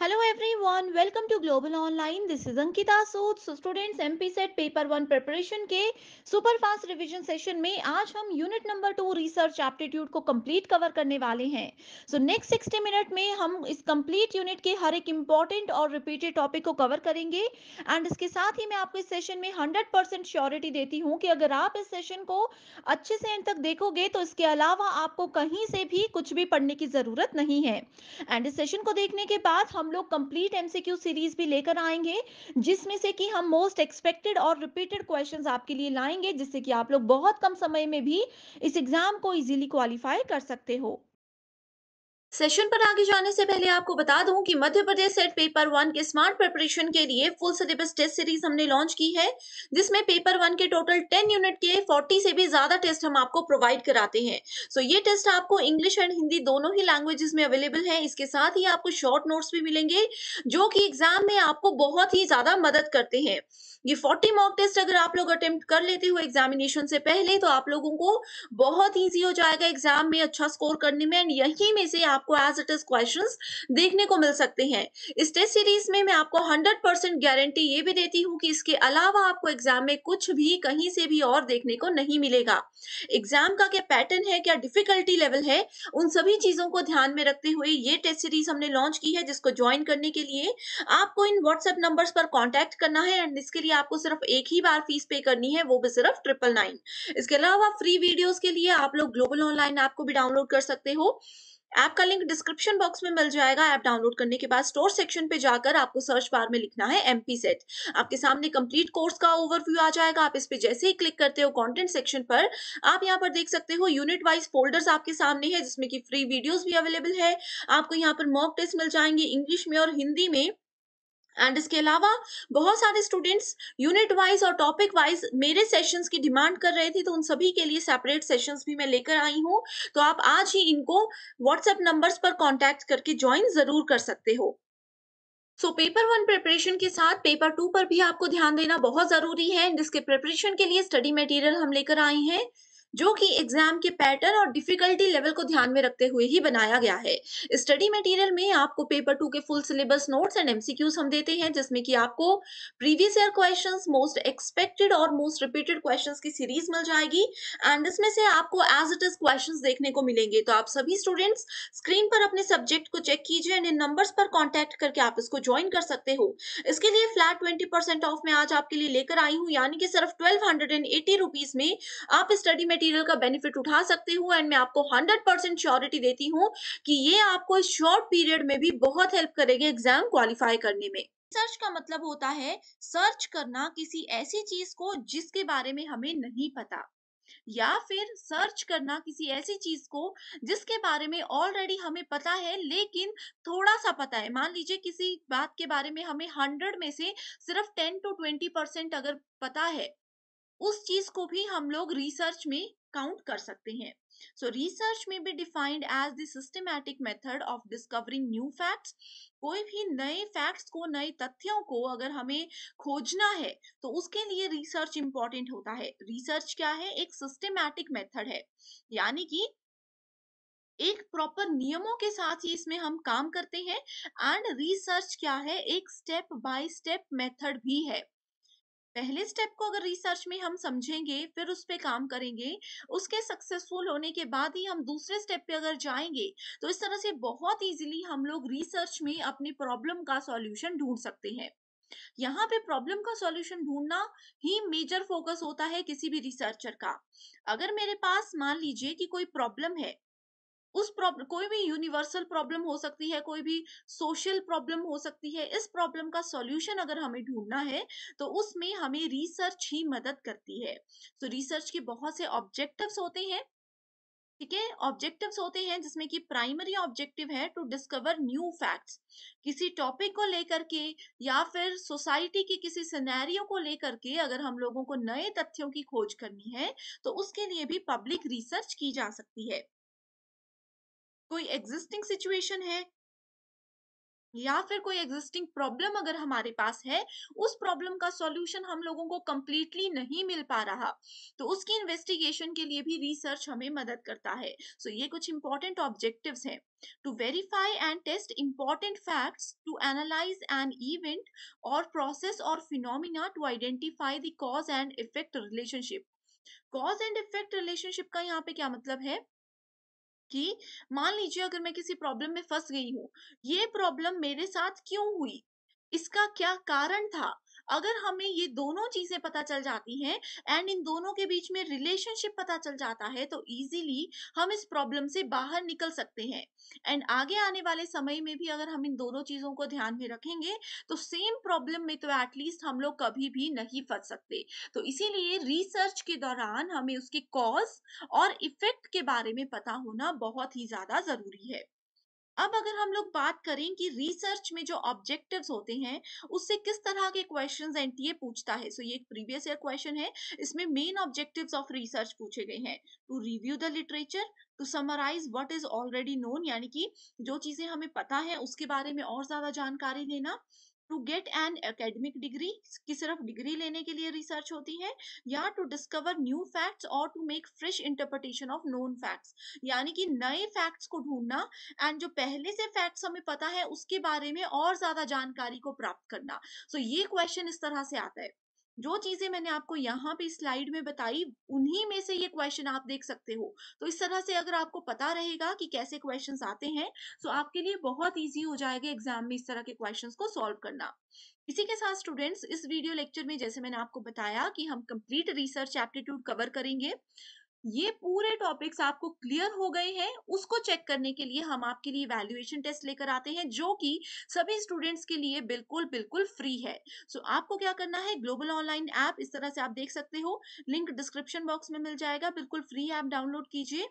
Hello everyone welcome to global online this is Ankita Sood students MP SET paper one preparation के super fast revision session में आज हम unit number two research aptitude को complete cover करने वाले हैं so next sixty minute में हम इस कंप्लीट यूनिट के हर एक इंपॉर्टेंट और रिपीटेड टॉपिक को कवर करेंगे एंड इसके साथ ही मैं आपको इस सेशन में हंड्रेड परसेंट श्योरिटी देती हूँ कि अगर आप इस सेशन को अच्छे से एंड तक देखोगे तो इसके अलावा आपको कहीं से भी कुछ भी पढ़ने की जरूरत नहीं है एंड इस सेशन को देखने के बाद हम हम लोग कंप्लीट एमसीक्यू सीरीज भी लेकर आएंगे जिसमें से कि हम मोस्ट एक्सपेक्टेड और रिपीटेड क्वेश्चन आपके लिए लाएंगे जिससे कि आप लोग बहुत कम समय में भी इस एग्जाम को इजीली क्वालिफाई कर सकते हो सेशन पर आगे जाने से पहले आपको बता दूं कि Madhya Pradesh SET paper one के स्मार्ट प्रिपरेशन के लिए फुल सिलेबस टेस्ट सीरीज हमने लॉन्च की है जिसमें पेपर वन के टोटल टेन यूनिट के फोर्टी से भी ज्यादा टेस्ट हम आपको प्रोवाइड कराते हैं सो so, ये टेस्ट आपको इंग्लिश एंड हिंदी दोनों ही लैंग्वेजेस में अवेलेबल है इसके साथ ही आपको शॉर्ट नोट्स भी मिलेंगे जो कि एग्जाम में आपको बहुत ही ज्यादा मदद करते हैं ये 40 मॉक टेस्ट अगर आप लोग अटेम्प्ट कर लेते हो एग्जामिनेशन से पहले तो आप लोगों को बहुत ईजी हो जाएगा एग्जाम में अच्छा स्कोर करने में एंड यहीं में से आपको एज इट इज क्वेश्चन देखने को मिल सकते हैं इस टेस्ट सीरीज में मैं आपको हंड्रेड परसेंट गारंटी ये भी देती हूँ कि इसके अलावा आपको एग्जाम में कुछ भी कहीं से भी और देखने को नहीं मिलेगा एग्जाम का क्या पैटर्न है क्या डिफिकल्टी लेवल है उन सभी चीजों को ध्यान में रखते हुए ये टेस्ट सीरीज हमने लॉन्च की है जिसको ज्वाइन करने के लिए आपको इन व्हाट्सएप नंबर पर कॉन्टेक्ट करना है एंड इसके लिए आपको सिर्फ एक ही बार फीस पे करनी है वो भी सिर्फ ट्रिपल नाइन इसके अलावा फ्री वीडियोस के लिए आप लोग ग्लोबल ऑनलाइन ऐप को भी डाउनलोड कर सकते हो ऐप का लिंक डिस्क्रिप्शन बॉक्स में मिल जाएगा ऐप डाउनलोड करने के बाद स्टोर सेक्शन पे जाकर आपको सर्च बार में लिखना है एम सेट आपके सामने कंप्लीट कोर्स का ओवरव्यू आ जाएगा आप इस पे जैसे ही क्लिक करते हो कंटेंट सेक्शन पर आप यहाँ पर देख सकते हो यूनिट वाइज फोल्डर्स आपके सामने है जिसमें की फ्री वीडियोज भी अवेलेबल है आपको यहाँ पर मॉक टेस्ट मिल जाएंगे इंग्लिश में और हिंदी में एंड इसके अलावा बहुत सारे स्टूडेंट्स यूनिट वाइज और टॉपिक वाइज मेरे सेशंस की डिमांड कर रहे थे तो उन सभी के लिए सेपरेट सेशंस भी मैं लेकर आई हूँ तो आप आज ही इनको व्हाट्सएप नंबर्स पर कॉन्टेक्ट करके ज्वाइन जरूर कर सकते हो सो पेपर वन प्रिपरेशन के साथ पेपर टू पर भी आपको ध्यान देना बहुत जरूरी है इसके प्रिपरेशन के लिए स्टडी मटेरियल हम लेकर आए हैं जो कि एग्जाम के पैटर्न और डिफिकल्टी लेवल को ध्यान में रखते हुए ही बनाया गया है स्टडी मटेरियल में आपको पेपर टू के full syllabus notes and MCQs हम देते हैं जिसमें कि आपको previous year question most expected और मोस्ट रिपीटेड क्वेश्चन की सीरीज मिल जाएगी एंड इसमें से आपको एज इट इज क्वेश्चन देखने को मिलेंगे तो आप सभी स्टूडेंट्स स्क्रीन पर अपने सब्जेक्ट को चेक कीजिए एंड इन नंबर पर कॉन्टेक्ट करके आप इसको ज्वाइन कर सकते हो इसके लिए फ्लैट ट्वेंटी परसेंट ऑफ में आज आपके लिए लेकर आई हूँ यानी कि सिर्फ twelve hundred and eighty rupees में आप स्टडी मेटीरियल मटेरियल का बेनिफिट उठा सकते हो एंड मैं आपको 100 परसेंट श्योरिटी देती हूँ कि ये आपको इस शॉर्ट पीरियड में भी बहुत हेल्प करेगा एग्जाम क्वालिफाई करने में सर्च का मतलब होता है सर्च करना किसी ऐसी चीज को जिसके बारे में हमें नहीं पता या फिर सर्च करना किसी ऐसी चीज को जिसके बारे में ऑलरेडी हमें पता है लेकिन थोड़ा सा पता है मान लीजिए किसी बात के बारे में हमें हंड्रेड में से सिर्फ टेन टू ट्वेंटी परसेंट अगर पता है उस चीज को भी हम लोग रिसर्च में काउंट कर सकते हैं so रिसर्च में भी defined as the systematic method of discovering new facts कोई भी नए फैक्ट्स को नए तथ्यों को अगर हमें खोजना है तो उसके लिए रिसर्च इंपॉर्टेंट होता है रिसर्च क्या है एक सिस्टमैटिक मेथड है यानी कि एक प्रॉपर नियमों के साथ ही इसमें हम काम करते हैं एंड रिसर्च क्या है एक स्टेप बाय स्टेप मेथड भी है पहले स्टेप को अगर रिसर्च में हम समझेंगे फिर उस पर काम करेंगे उसके सक्सेसफुल होने के बाद ही हम दूसरे स्टेप पे अगर जाएंगे तो इस तरह से बहुत इजीली हम लोग रिसर्च में अपने प्रॉब्लम का सॉल्यूशन ढूंढ सकते हैं यहाँ पे प्रॉब्लम का सॉल्यूशन ढूंढना ही मेजर फोकस होता है किसी भी रिसर्चर का अगर मेरे पास मान लीजिए कि कोई प्रॉब्लम है उस प्रॉब्लम कोई भी यूनिवर्सल प्रॉब्लम हो सकती है कोई भी सोशल प्रॉब्लम हो सकती है इस प्रॉब्लम का सॉल्यूशन अगर हमें ढूंढना है तो उसमें हमें रिसर्च ही मदद करती है तो रिसर्च के बहुत से ऑब्जेक्टिव्स होते हैं ठीक है ऑब्जेक्टिव्स होते हैं जिसमें कि प्राइमरी ऑब्जेक्टिव है टू डिस्कवर न्यू फैक्ट्स किसी टॉपिक को लेकर के या फिर सोसाइटी के किसी सिनेरियो को लेकर के अगर हम लोगों को नए तथ्यों की खोज करनी है तो उसके लिए भी पब्लिक रिसर्च की जा सकती है कोई एग्जिस्टिंग सिचुएशन है या फिर कोई एग्जिस्टिंग प्रॉब्लम अगर हमारे पास है उस प्रॉब्लम का सॉल्यूशन हम लोगों को कम्प्लीटली नहीं मिल पा रहा तो उसकी इन्वेस्टिगेशन के लिए भी रिसर्च हमें मदद करता है सो so, ये कुछ इंपॉर्टेंट ऑब्जेक्टिव्स हैं to verify and test important facts to analyze an event और प्रोसेस और phenomena to identify the and effect relationship cause and effect relationship का यहाँ पे क्या मतलब है कि मान लीजिए अगर मैं किसी प्रॉब्लम में फंस गई हूँ ये प्रॉब्लम मेरे साथ क्यों हुई इसका क्या कारण था अगर हमें ये दोनों चीजें पता चल जाती हैं एंड इन दोनों के बीच में रिलेशनशिप पता चल जाता है तो इजीली हम इस प्रॉब्लम से बाहर निकल सकते हैं एंड आगे आने वाले समय में भी अगर हम इन दोनों चीजों को ध्यान में रखेंगे तो सेम प्रॉब्लम में तो एटलीस्ट हम लोग कभी भी नहीं फंस सकते तो इसीलिए रिसर्च के दौरान हमें उसके कॉज और इफेक्ट के बारे में पता होना बहुत ही ज्यादा जरूरी है अब अगर हम लोग बात करें कि रिसर्च में जो ऑब्जेक्टिव्स होते हैं उससे किस तरह के क्वेश्चंस एनटीए पूछता है सो so ये एक प्रीवियस ईयर क्वेश्चन है इसमें मेन ऑब्जेक्टिव्स ऑफ रिसर्च पूछे गए हैं to review the literature to summarize what is already known यानी कि जो चीजें हमें पता है उसके बारे में और ज्यादा जानकारी देना to get an academic degree की सिर्फ डिग्री लेने के लिए रिसर्च होती है या टू डिस्कवर न्यू फैक्ट्स और to make fresh interpretation of known facts यानी कि नए फैक्ट्स को ढूंढना एंड जो पहले से फैक्ट्स हमें पता है उसके बारे में और ज्यादा जानकारी को प्राप्त करना सो so, ये क्वेश्चन इस तरह से आता है जो चीजें मैंने आपको यहाँ पे स्लाइड में बताई उन्हीं में से ये क्वेश्चन आप देख सकते हो तो इस तरह से अगर आपको पता रहेगा कि कैसे क्वेश्चंस आते हैं तो आपके लिए बहुत इजी हो जाएगा एग्जाम में इस तरह के क्वेश्चंस को सॉल्व करना इसी के साथ स्टूडेंट्स इस वीडियो लेक्चर में जैसे मैंने आपको बताया कि हम कंप्लीट रिसर्च एप्टीट्यूड कवर करेंगे ये पूरे टॉपिक्स आपको क्लियर हो गए हैं उसको चेक करने के लिए हम आपके लिए वैल्यूएशन टेस्ट लेकर आते हैं जो कि सभी स्टूडेंट्स के लिए बिल्कुल बिल्कुल फ्री है सो so, आपको क्या करना है ग्लोबल ऑनलाइन ऐप इस तरह से आप देख सकते हो लिंक डिस्क्रिप्शन बॉक्स में मिल जाएगा बिल्कुल फ्री ऐप डाउनलोड कीजिए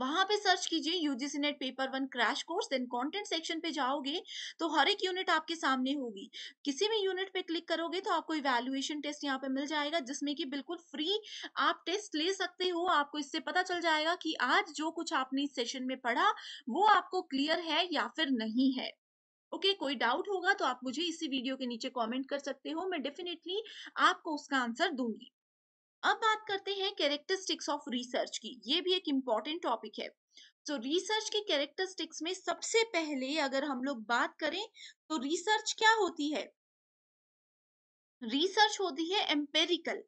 वहां पे सर्च कीजिए UGC NET paper one crash course then content section पे जाओगे तो हर एक यूनिट आपके सामने होगी किसी भी यूनिट पे क्लिक करोगे तो आपको इवेल्युएशन टेस्ट यहाँ पे मिल जाएगा जिसमें कि बिल्कुल फ्री आप टेस्ट ले सकते हो आपको इससे पता चल जाएगा कि आज जो कुछ आपने इस सेशन में पढ़ा वो आपको क्लियर है या फिर नहीं है ओके okay, कोई डाउट होगा तो आप मुझे इसी वीडियो के नीचे कॉमेंट कर सकते हो मैं डेफिनेटली आपको उसका आंसर दूंगी अब बात करते हैं कैरेक्टरिस्टिक्स ऑफ रिसर्च की ये भी एक इम्पॉर्टेंट टॉपिक है तो रिसर्च के कैरेक्टरिस्टिक्स में सबसे पहले अगर हम लोग बात करें तो रिसर्च क्या होती है रिसर्च होती है एम्पेरिकल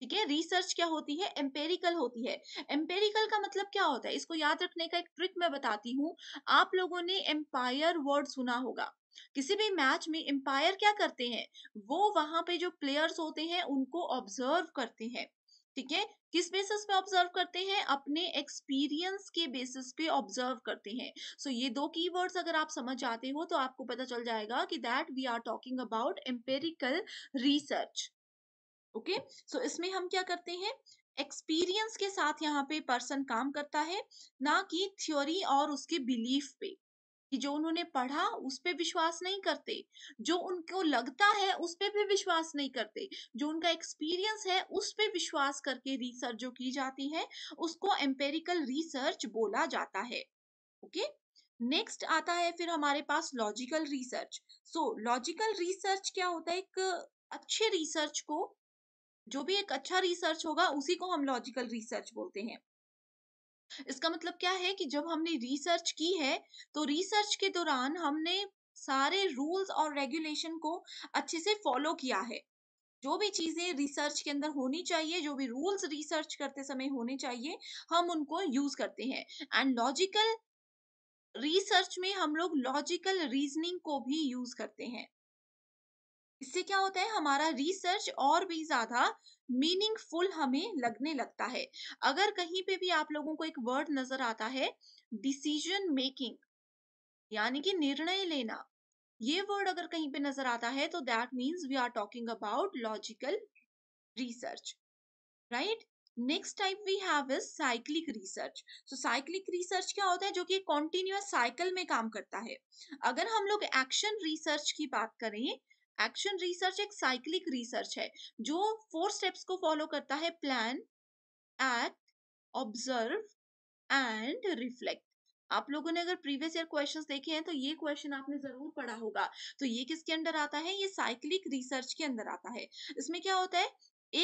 ठीक है रिसर्च क्या होती है एम्पेरिकल होती है एम्पेरिकल का मतलब क्या होता है इसको याद रखने का एक ट्रिक मैं बताती हूँ आप लोगों ने एम्पायर वर्ड सुना होगा किसी भी मैच में एम्पायर क्या करते हैं वो वहां पे जो प्लेयर्स होते हैं उनको ऑब्जर्व करते हैं ठीक है किस बेसिस पे ऑब्जर्व करते हैं अपने एक्सपीरियंस के बेसिस पे ऑब्जर्व करते हैं सो so, ये दो कीवर्ड्स अगर आप समझ जाते हो तो आपको पता चल जाएगा कि that we are talking about empirical research okay so इसमें हम क्या करते हैं एक्सपीरियंस के साथ यहाँ पे पर्सन काम करता है ना कि थ्योरी और उसके बिलीफ पे कि जो उन्होंने पढ़ा उस पर विश्वास नहीं करते जो उनको लगता है उस पर भी विश्वास नहीं करते जो उनका एक्सपीरियंस है उस पर विश्वास करके रिसर्च जो की जाती है उसको एम्पेरिकल रिसर्च बोला जाता है ओके नेक्स्ट आता है फिर हमारे पास logical research so logical research क्या होता है एक अच्छे रिसर्च को जो भी एक अच्छा रिसर्च होगा उसी को हम लॉजिकल रिसर्च बोलते हैं इसका मतलब क्या है कि जब हमने रिसर्च की है तो रिसर्च के दौरान हमने सारे रूल्स और रेगुलेशन को अच्छे से फॉलो किया है जो भी चीजें रिसर्च के अंदर होनी चाहिए जो भी रूल्स रिसर्च करते समय होने चाहिए हम उनको यूज करते हैं एंड लॉजिकल रिसर्च में हम लोग लॉजिकल रीजनिंग को भी यूज करते हैं इससे क्या होता है हमारा रिसर्च और भी ज़्यादा मीनिंगफुल हमें लगने लगता है अगर कहीं पे भी आप लोगों को एक वर्ड नजर आता है डिसीजन मेकिंग यानी कि निर्णय लेना ये वर्ड अगर कहीं पे नजर आता है तो that means we are talking about logical research right next type we have is cyclic research so तो साइक्लिक रिसर्च क्या होता है जो कि कॉन्टिन्यूस साइकिल में काम करता है अगर हम लोग एक्शन रिसर्च की बात करें एक्शन रिसर्च एक साइक्लिक रिसर्च है जो फोर स्टेप्स को फॉलो करता है plan act observe and reflect आप लोगों ने अगर प्रीवियस ईयर क्वेश्चंस देखे हैं तो ये क्वेश्चन आपने जरूर पढ़ा होगा तो ये किसके अंदर आता है ये साइक्लिक रिसर्च के अंदर आता है इसमें क्या होता है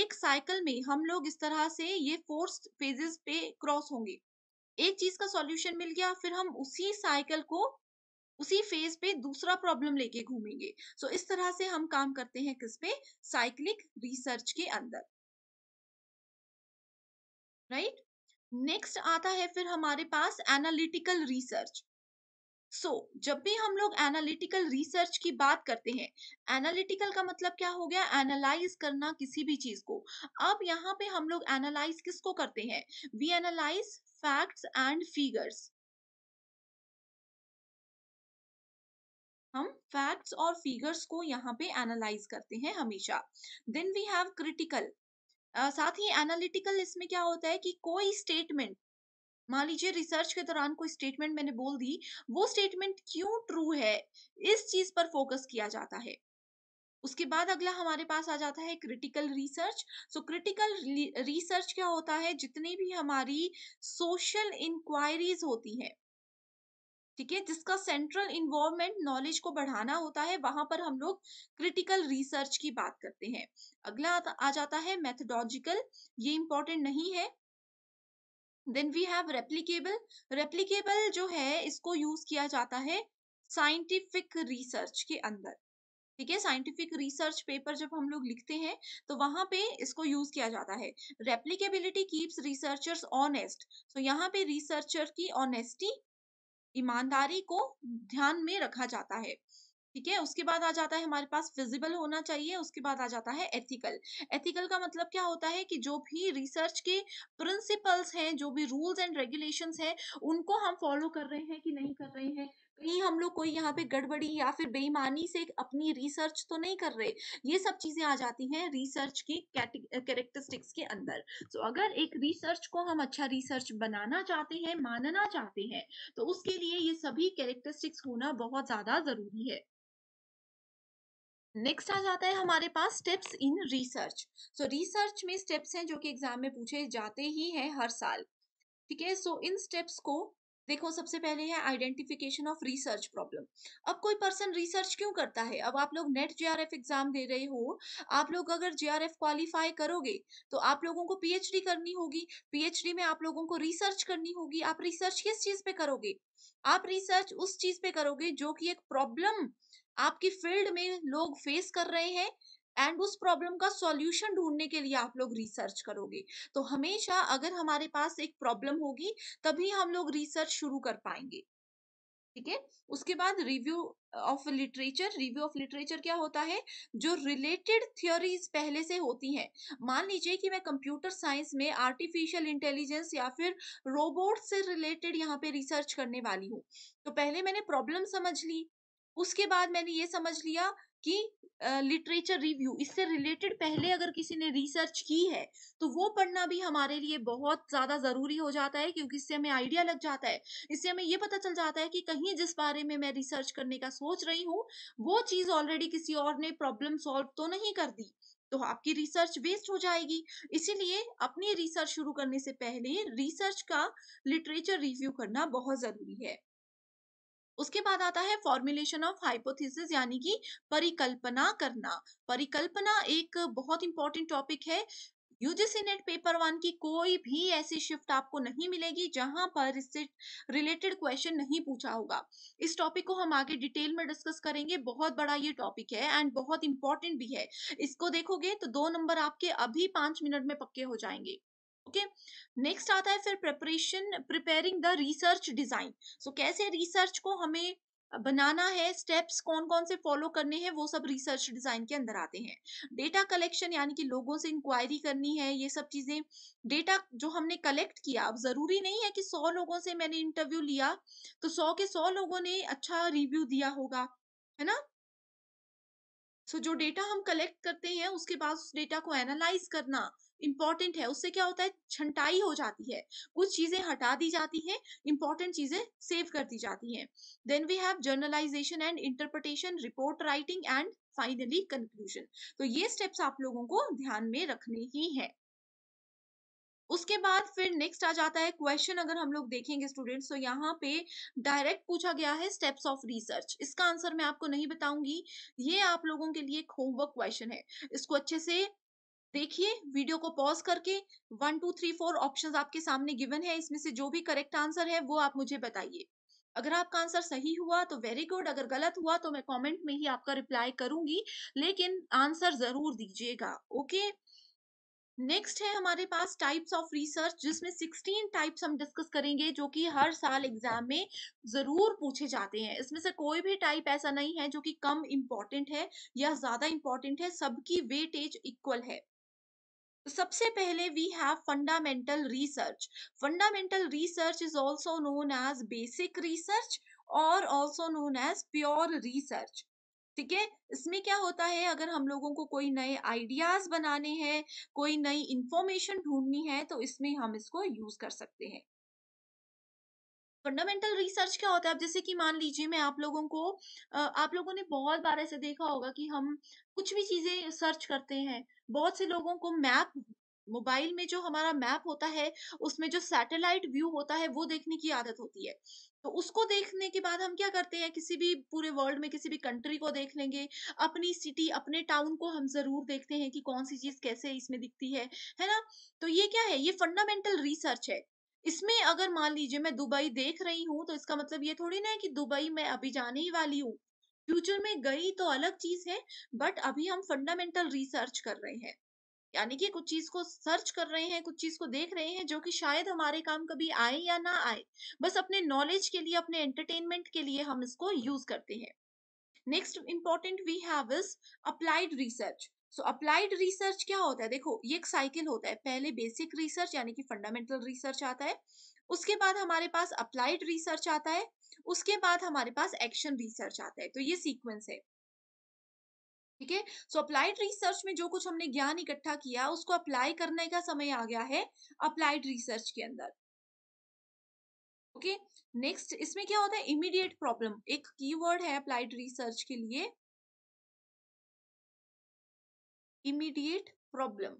एक साइकिल में हम लोग इस तरह से ये फोर फेजेस पे क्रॉस होंगे एक चीज का सॉल्यूशन मिल गया फिर हम उसी साइकिल को उसी फेज पे दूसरा प्रॉब्लम लेके घूमेंगे सो इस तरह से हम काम करते हैं किस पे साइक्लिक रिसर्च के अंदर राइट right? नेक्स्ट आता है फिर हमारे पास एनालिटिकल रिसर्च सो so, जब भी हम लोग एनालिटिकल रिसर्च की बात करते हैं एनालिटिकल का मतलब क्या हो गया एनालाइज करना किसी भी चीज को अब यहाँ पे हम लोग एनालाइज किसको करते हैं we analyze facts and figures facts और फिगर्स को यहाँ पे एनालाइज करते हैं हमेशा देन वी हैव क्रिटिकल साथ ही एनालिटिकल इसमें क्या होता है कि कोई स्टेटमेंट मान लीजिए रिसर्च के दौरान कोई स्टेटमेंट मैंने बोल दी वो स्टेटमेंट क्यों ट्रू है इस चीज पर फोकस किया जाता है उसके बाद अगला हमारे पास आ जाता है critical research so critical research क्या होता है जितनी भी हमारी सोशल इंक्वायरीज होती हैं ठीक है जिसका सेंट्रल इन्वॉल्वमेंट नॉलेज को बढ़ाना होता है वहां पर हम लोग क्रिटिकल रिसर्च की बात करते हैं अगला आ जाता है मैथडोलॉजिकल ये इंपॉर्टेंट नहीं है then we have replicable replicable जो है इसको यूज किया जाता है साइंटिफिक रिसर्च के अंदर ठीक है साइंटिफिक रिसर्च पेपर जब हम लोग लिखते हैं तो वहां पे इसको यूज किया जाता है replicability keeps researchers honest so यहाँ पे रिसर्चर की ऑनेस्टी ईमानदारी को ध्यान में रखा जाता है ठीक है उसके बाद आ जाता है हमारे पास फिजिबल होना चाहिए उसके बाद आ जाता है एथिकल एथिकल का मतलब क्या होता है कि जो भी रिसर्च के प्रिंसिपल्स हैं जो भी रूल्स एंड रेगुलेशंस हैं उनको हम फॉलो कर रहे हैं कि नहीं कर रहे हैं कहीं हम लोग कोई यहाँ पे गड़बड़ी या फिर बेईमानी से अपनी रिसर्च तो नहीं कर रहे ये सब चीजें आ जाती हैं रिसर्च की कैरेक्टरिस्टिक्स के अंदर तो अगर एक रिसर्च को हम अच्छा रिसर्च बनाना चाहते हैं मानना चाहते हैं तो उसके लिए ये सभी कैरेक्टरिस्टिक्स होना बहुत ज्यादा जरूरी है नेक्स्ट आ जाता है हमारे पास steps in research so research में स्टेप्स हैं जो कि एग्जाम में पूछे जाते ही हैं हर साल ठीक है सो इन स्टेप्स को देखो सबसे पहले है आइडेंटिफिकेशन ऑफ रिसर्च प्रॉब्लम अब कोई पर्सन रिसर्च क्यों करता है अब आप लोग नेट जेआरएफ एग्जाम दे रहे हो आप लोग अगर जेआरएफ क्वालिफाई करोगे तो आप लोगों को पीएचडी करनी होगी पीएचडी में आप लोगों को रिसर्च करनी होगी आप रिसर्च किस चीज पे करोगे आप रिसर्च उस चीज पे करोगे जो कि एक प्रॉब्लम आपकी फील्ड में लोग फेस कर रहे हैं एंड उस प्रॉब्लम का सॉल्यूशन ढूंढने के लिए आप लोग रिसर्च करोगे तो हमेशा अगर हमारे पास एक प्रॉब्लम होगी तभी हम लोग रिसर्च शुरू कर पाएंगे ठीक है उसके बाद review of literature review of literature क्या होता है जो रिलेटेड थियोरीज पहले से होती हैं मान लीजिए कि मैं कंप्यूटर साइंस में आर्टिफिशियल इंटेलिजेंस या फिर रोबोट से रिलेटेड यहाँ पे रिसर्च करने वाली हूँ तो पहले मैंने प्रॉब्लम समझ ली उसके बाद मैंने ये समझ लिया कि लिटरेचर रिव्यू इससे रिलेटेड पहले अगर किसी ने रिसर्च की है तो वो पढ़ना भी हमारे लिए बहुत ज्यादा जरूरी हो जाता है क्योंकि इससे हमें आइडिया लग जाता है इससे हमें ये पता चल जाता है कि कहीं जिस बारे में मैं रिसर्च करने का सोच रही हूँ वो चीज ऑलरेडी किसी और ने प्रॉब्लम सॉल्व तो नहीं कर दी तो आपकी रिसर्च वेस्ट हो जाएगी इसीलिए अपनी रिसर्च शुरू करने से पहले रिसर्च का लिटरेचर रिव्यू करना बहुत जरूरी है उसके बाद आता है फॉर्मुलेशन ऑफ हाइपोथेसिस यानी कि परिकल्पना करना परिकल्पना एक बहुत इंपॉर्टेंट टॉपिक है यूजीसी नेट पेपर वन की कोई भी ऐसी शिफ्ट आपको नहीं मिलेगी जहां पर इससे रिलेटेड क्वेश्चन नहीं पूछा होगा इस टॉपिक को हम आगे डिटेल में डिस्कस करेंगे बहुत बड़ा ये टॉपिक है एंड बहुत इंपॉर्टेंट भी है इसको देखोगे तो दो नंबर आपके अभी पांच मिनट में पक्के हो जाएंगे ओके नेक्स्ट आता है फिर preparation preparing the research design so कैसे रिसर्च को हमें बनाना है स्टेप्स कौन कौन से फॉलो करने हैं वो सब रिसर्च डिजाइन के अंदर आते हैं डेटा कलेक्शन यानी कि लोगों से इंक्वायरी करनी है ये सब चीजें डेटा जो हमने कलेक्ट किया अब जरूरी नहीं है कि सौ लोगों से मैंने इंटरव्यू लिया तो सौ के सौ लोगों ने अच्छा रिव्यू दिया होगा है ना सो so, जो डेटा हम कलेक्ट करते हैं उसके बाद उस डेटा को एनालाइज करना इंपॉर्टेंट है उससे क्या होता है छंटाई हो जाती है कुछ चीजें हटा दी जाती हैं इंपॉर्टेंट चीजें सेव कर दी जाती हैं then we have generalisation and interpretation report writing and finally conclusion तो ये स्टेप्स आप लोगों को ध्यान में रखने ही है उसके बाद फिर नेक्स्ट आ जाता है क्वेश्चन अगर हम लोग देखेंगे स्टूडेंट्स तो यहाँ पे डायरेक्ट पूछा गया है स्टेप्स ऑफ रिसर्च इसका आंसर मैं आपको नहीं बताऊंगी ये आप लोगों के लिए एक होमवर्क क्वेश्चन है इसको अच्छे से देखिए वीडियो को पॉज करके one two three four option आपके सामने गिवन है इसमें से जो भी करेक्ट आंसर है वो आप मुझे बताइए अगर आपका आंसर सही हुआ तो वेरी गुड अगर गलत हुआ तो मैं कमेंट में ही आपका रिप्लाई करूंगी लेकिन आंसर जरूर दीजिएगा ओके नेक्स्ट है हमारे पास टाइप्स ऑफ रिसर्च जिसमें 16 टाइप्स हम डिस्कस करेंगे जो कि हर साल एग्जाम में जरूर पूछे जाते हैं इसमें से कोई भी टाइप ऐसा नहीं है जो कि कम इम्पॉर्टेंट है या ज्यादा इम्पॉर्टेंट है सबकी वेटेज इक्वल है तो सबसे पहले we have fundamental research fundamental research is also known as basic research और also known as pure research ठीक है इसमें क्या होता है अगर हम लोगों को कोई नए आइडियाज बनाने हैं कोई नई इंफॉर्मेशन ढूंढनी है तो इसमें हम इसको यूज कर सकते हैं फंडामेंटल रिसर्च क्या होता है अब जैसे कि मान लीजिए मैं आप लोगों को आप लोगों ने बहुत बार ऐसे देखा होगा कि हम कुछ भी चीजें सर्च करते हैं बहुत से लोगों को मैप मोबाइल में जो हमारा मैप होता है उसमें जो सैटेलाइट व्यू होता है वो देखने की आदत होती है तो उसको देखने के बाद हम क्या करते हैं किसी भी पूरे वर्ल्ड में किसी भी कंट्री को देख लेंगे अपनी सिटी अपने टाउन को हम जरूर देखते हैं कि कौन सी चीज कैसे इसमें दिखती है है ना तो ये क्या है ये फंडामेंटल रिसर्च है इसमें अगर मान लीजिए मैं दुबई देख रही हूँ तो इसका मतलब ये थोड़ी ना है कि दुबई मैं अभी जाने ही वाली हूँ फ्यूचर में गई तो अलग चीज है बट अभी हम फंडामेंटल रिसर्च कर रहे हैं यानी कि कुछ चीज को सर्च कर रहे हैं कुछ चीज को देख रहे हैं जो कि शायद हमारे काम कभी आए या ना आए बस अपने नॉलेज के लिए अपने एंटरटेनमेंट के लिए हम इसको यूज करते हैं next important we have is applied research so applied research क्या होता है देखो ये एक साइकिल होता है पहले बेसिक रिसर्च यानी कि फंडामेंटल रिसर्च आता है उसके बाद हमारे पास अप्लाइड रिसर्च आता है उसके बाद हमारे पास एक्शन रिसर्च आता है तो ये सीक्वेंस है ठीक है सो अप्लाइड रिसर्च में जो कुछ हमने ज्ञान इकट्ठा किया उसको अप्लाई करने का समय आ गया है अप्लाइड रिसर्च के अंदर ओके okay? नेक्स्ट इसमें क्या होता है इमीडिएट प्रॉब्लम एक कीवर्ड है अप्लाइड रिसर्च के लिए इमीडिएट प्रॉब्लम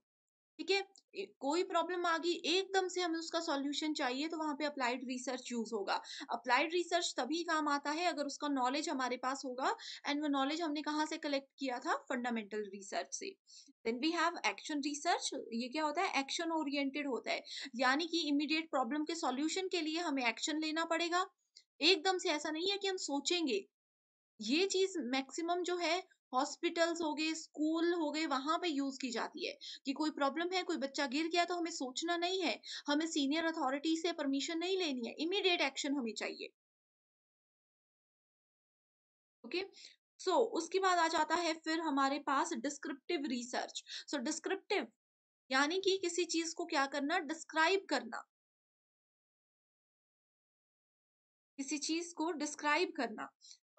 ठीक है कोई प्रॉब्लम आ गई एकदम से हमें उसका सॉल्यूशन चाहिए तो वहां पे अप्लाइड रिसर्च यूज होगा अप्लाइड रिसर्च तभी काम आता है अगर उसका नॉलेज हमारे पास होगा एंड वो नॉलेज हमने कहाँ से कलेक्ट किया था फंडामेंटल रिसर्च से then we have action research ये क्या होता है एक्शन ओरिएंटेड होता है यानी कि इमिडिएट प्रॉब्लम के सोल्यूशन के लिए हमें एक्शन लेना पड़ेगा एकदम से ऐसा नहीं है कि हम सोचेंगे ये चीज मैक्सिमम जो है हॉस्पिटल्स हो गए स्कूल हो गए वहां पे यूज की जाती है कि कोई प्रॉब्लम है कोई बच्चा गिर गया तो हमें सोचना नहीं है हमें सीनियर अथॉरिटी से परमिशन नहीं लेनी है इमीडिएट एक्शन हमें चाहिए ओके okay? सो so, उसके बाद आ जाता है फिर हमारे पास डिस्क्रिप्टिव रिसर्च सो डिस्क्रिप्टिव यानी कि किसी चीज को क्या करना डिस्क्राइब करना किसी चीज को डिस्क्राइब करना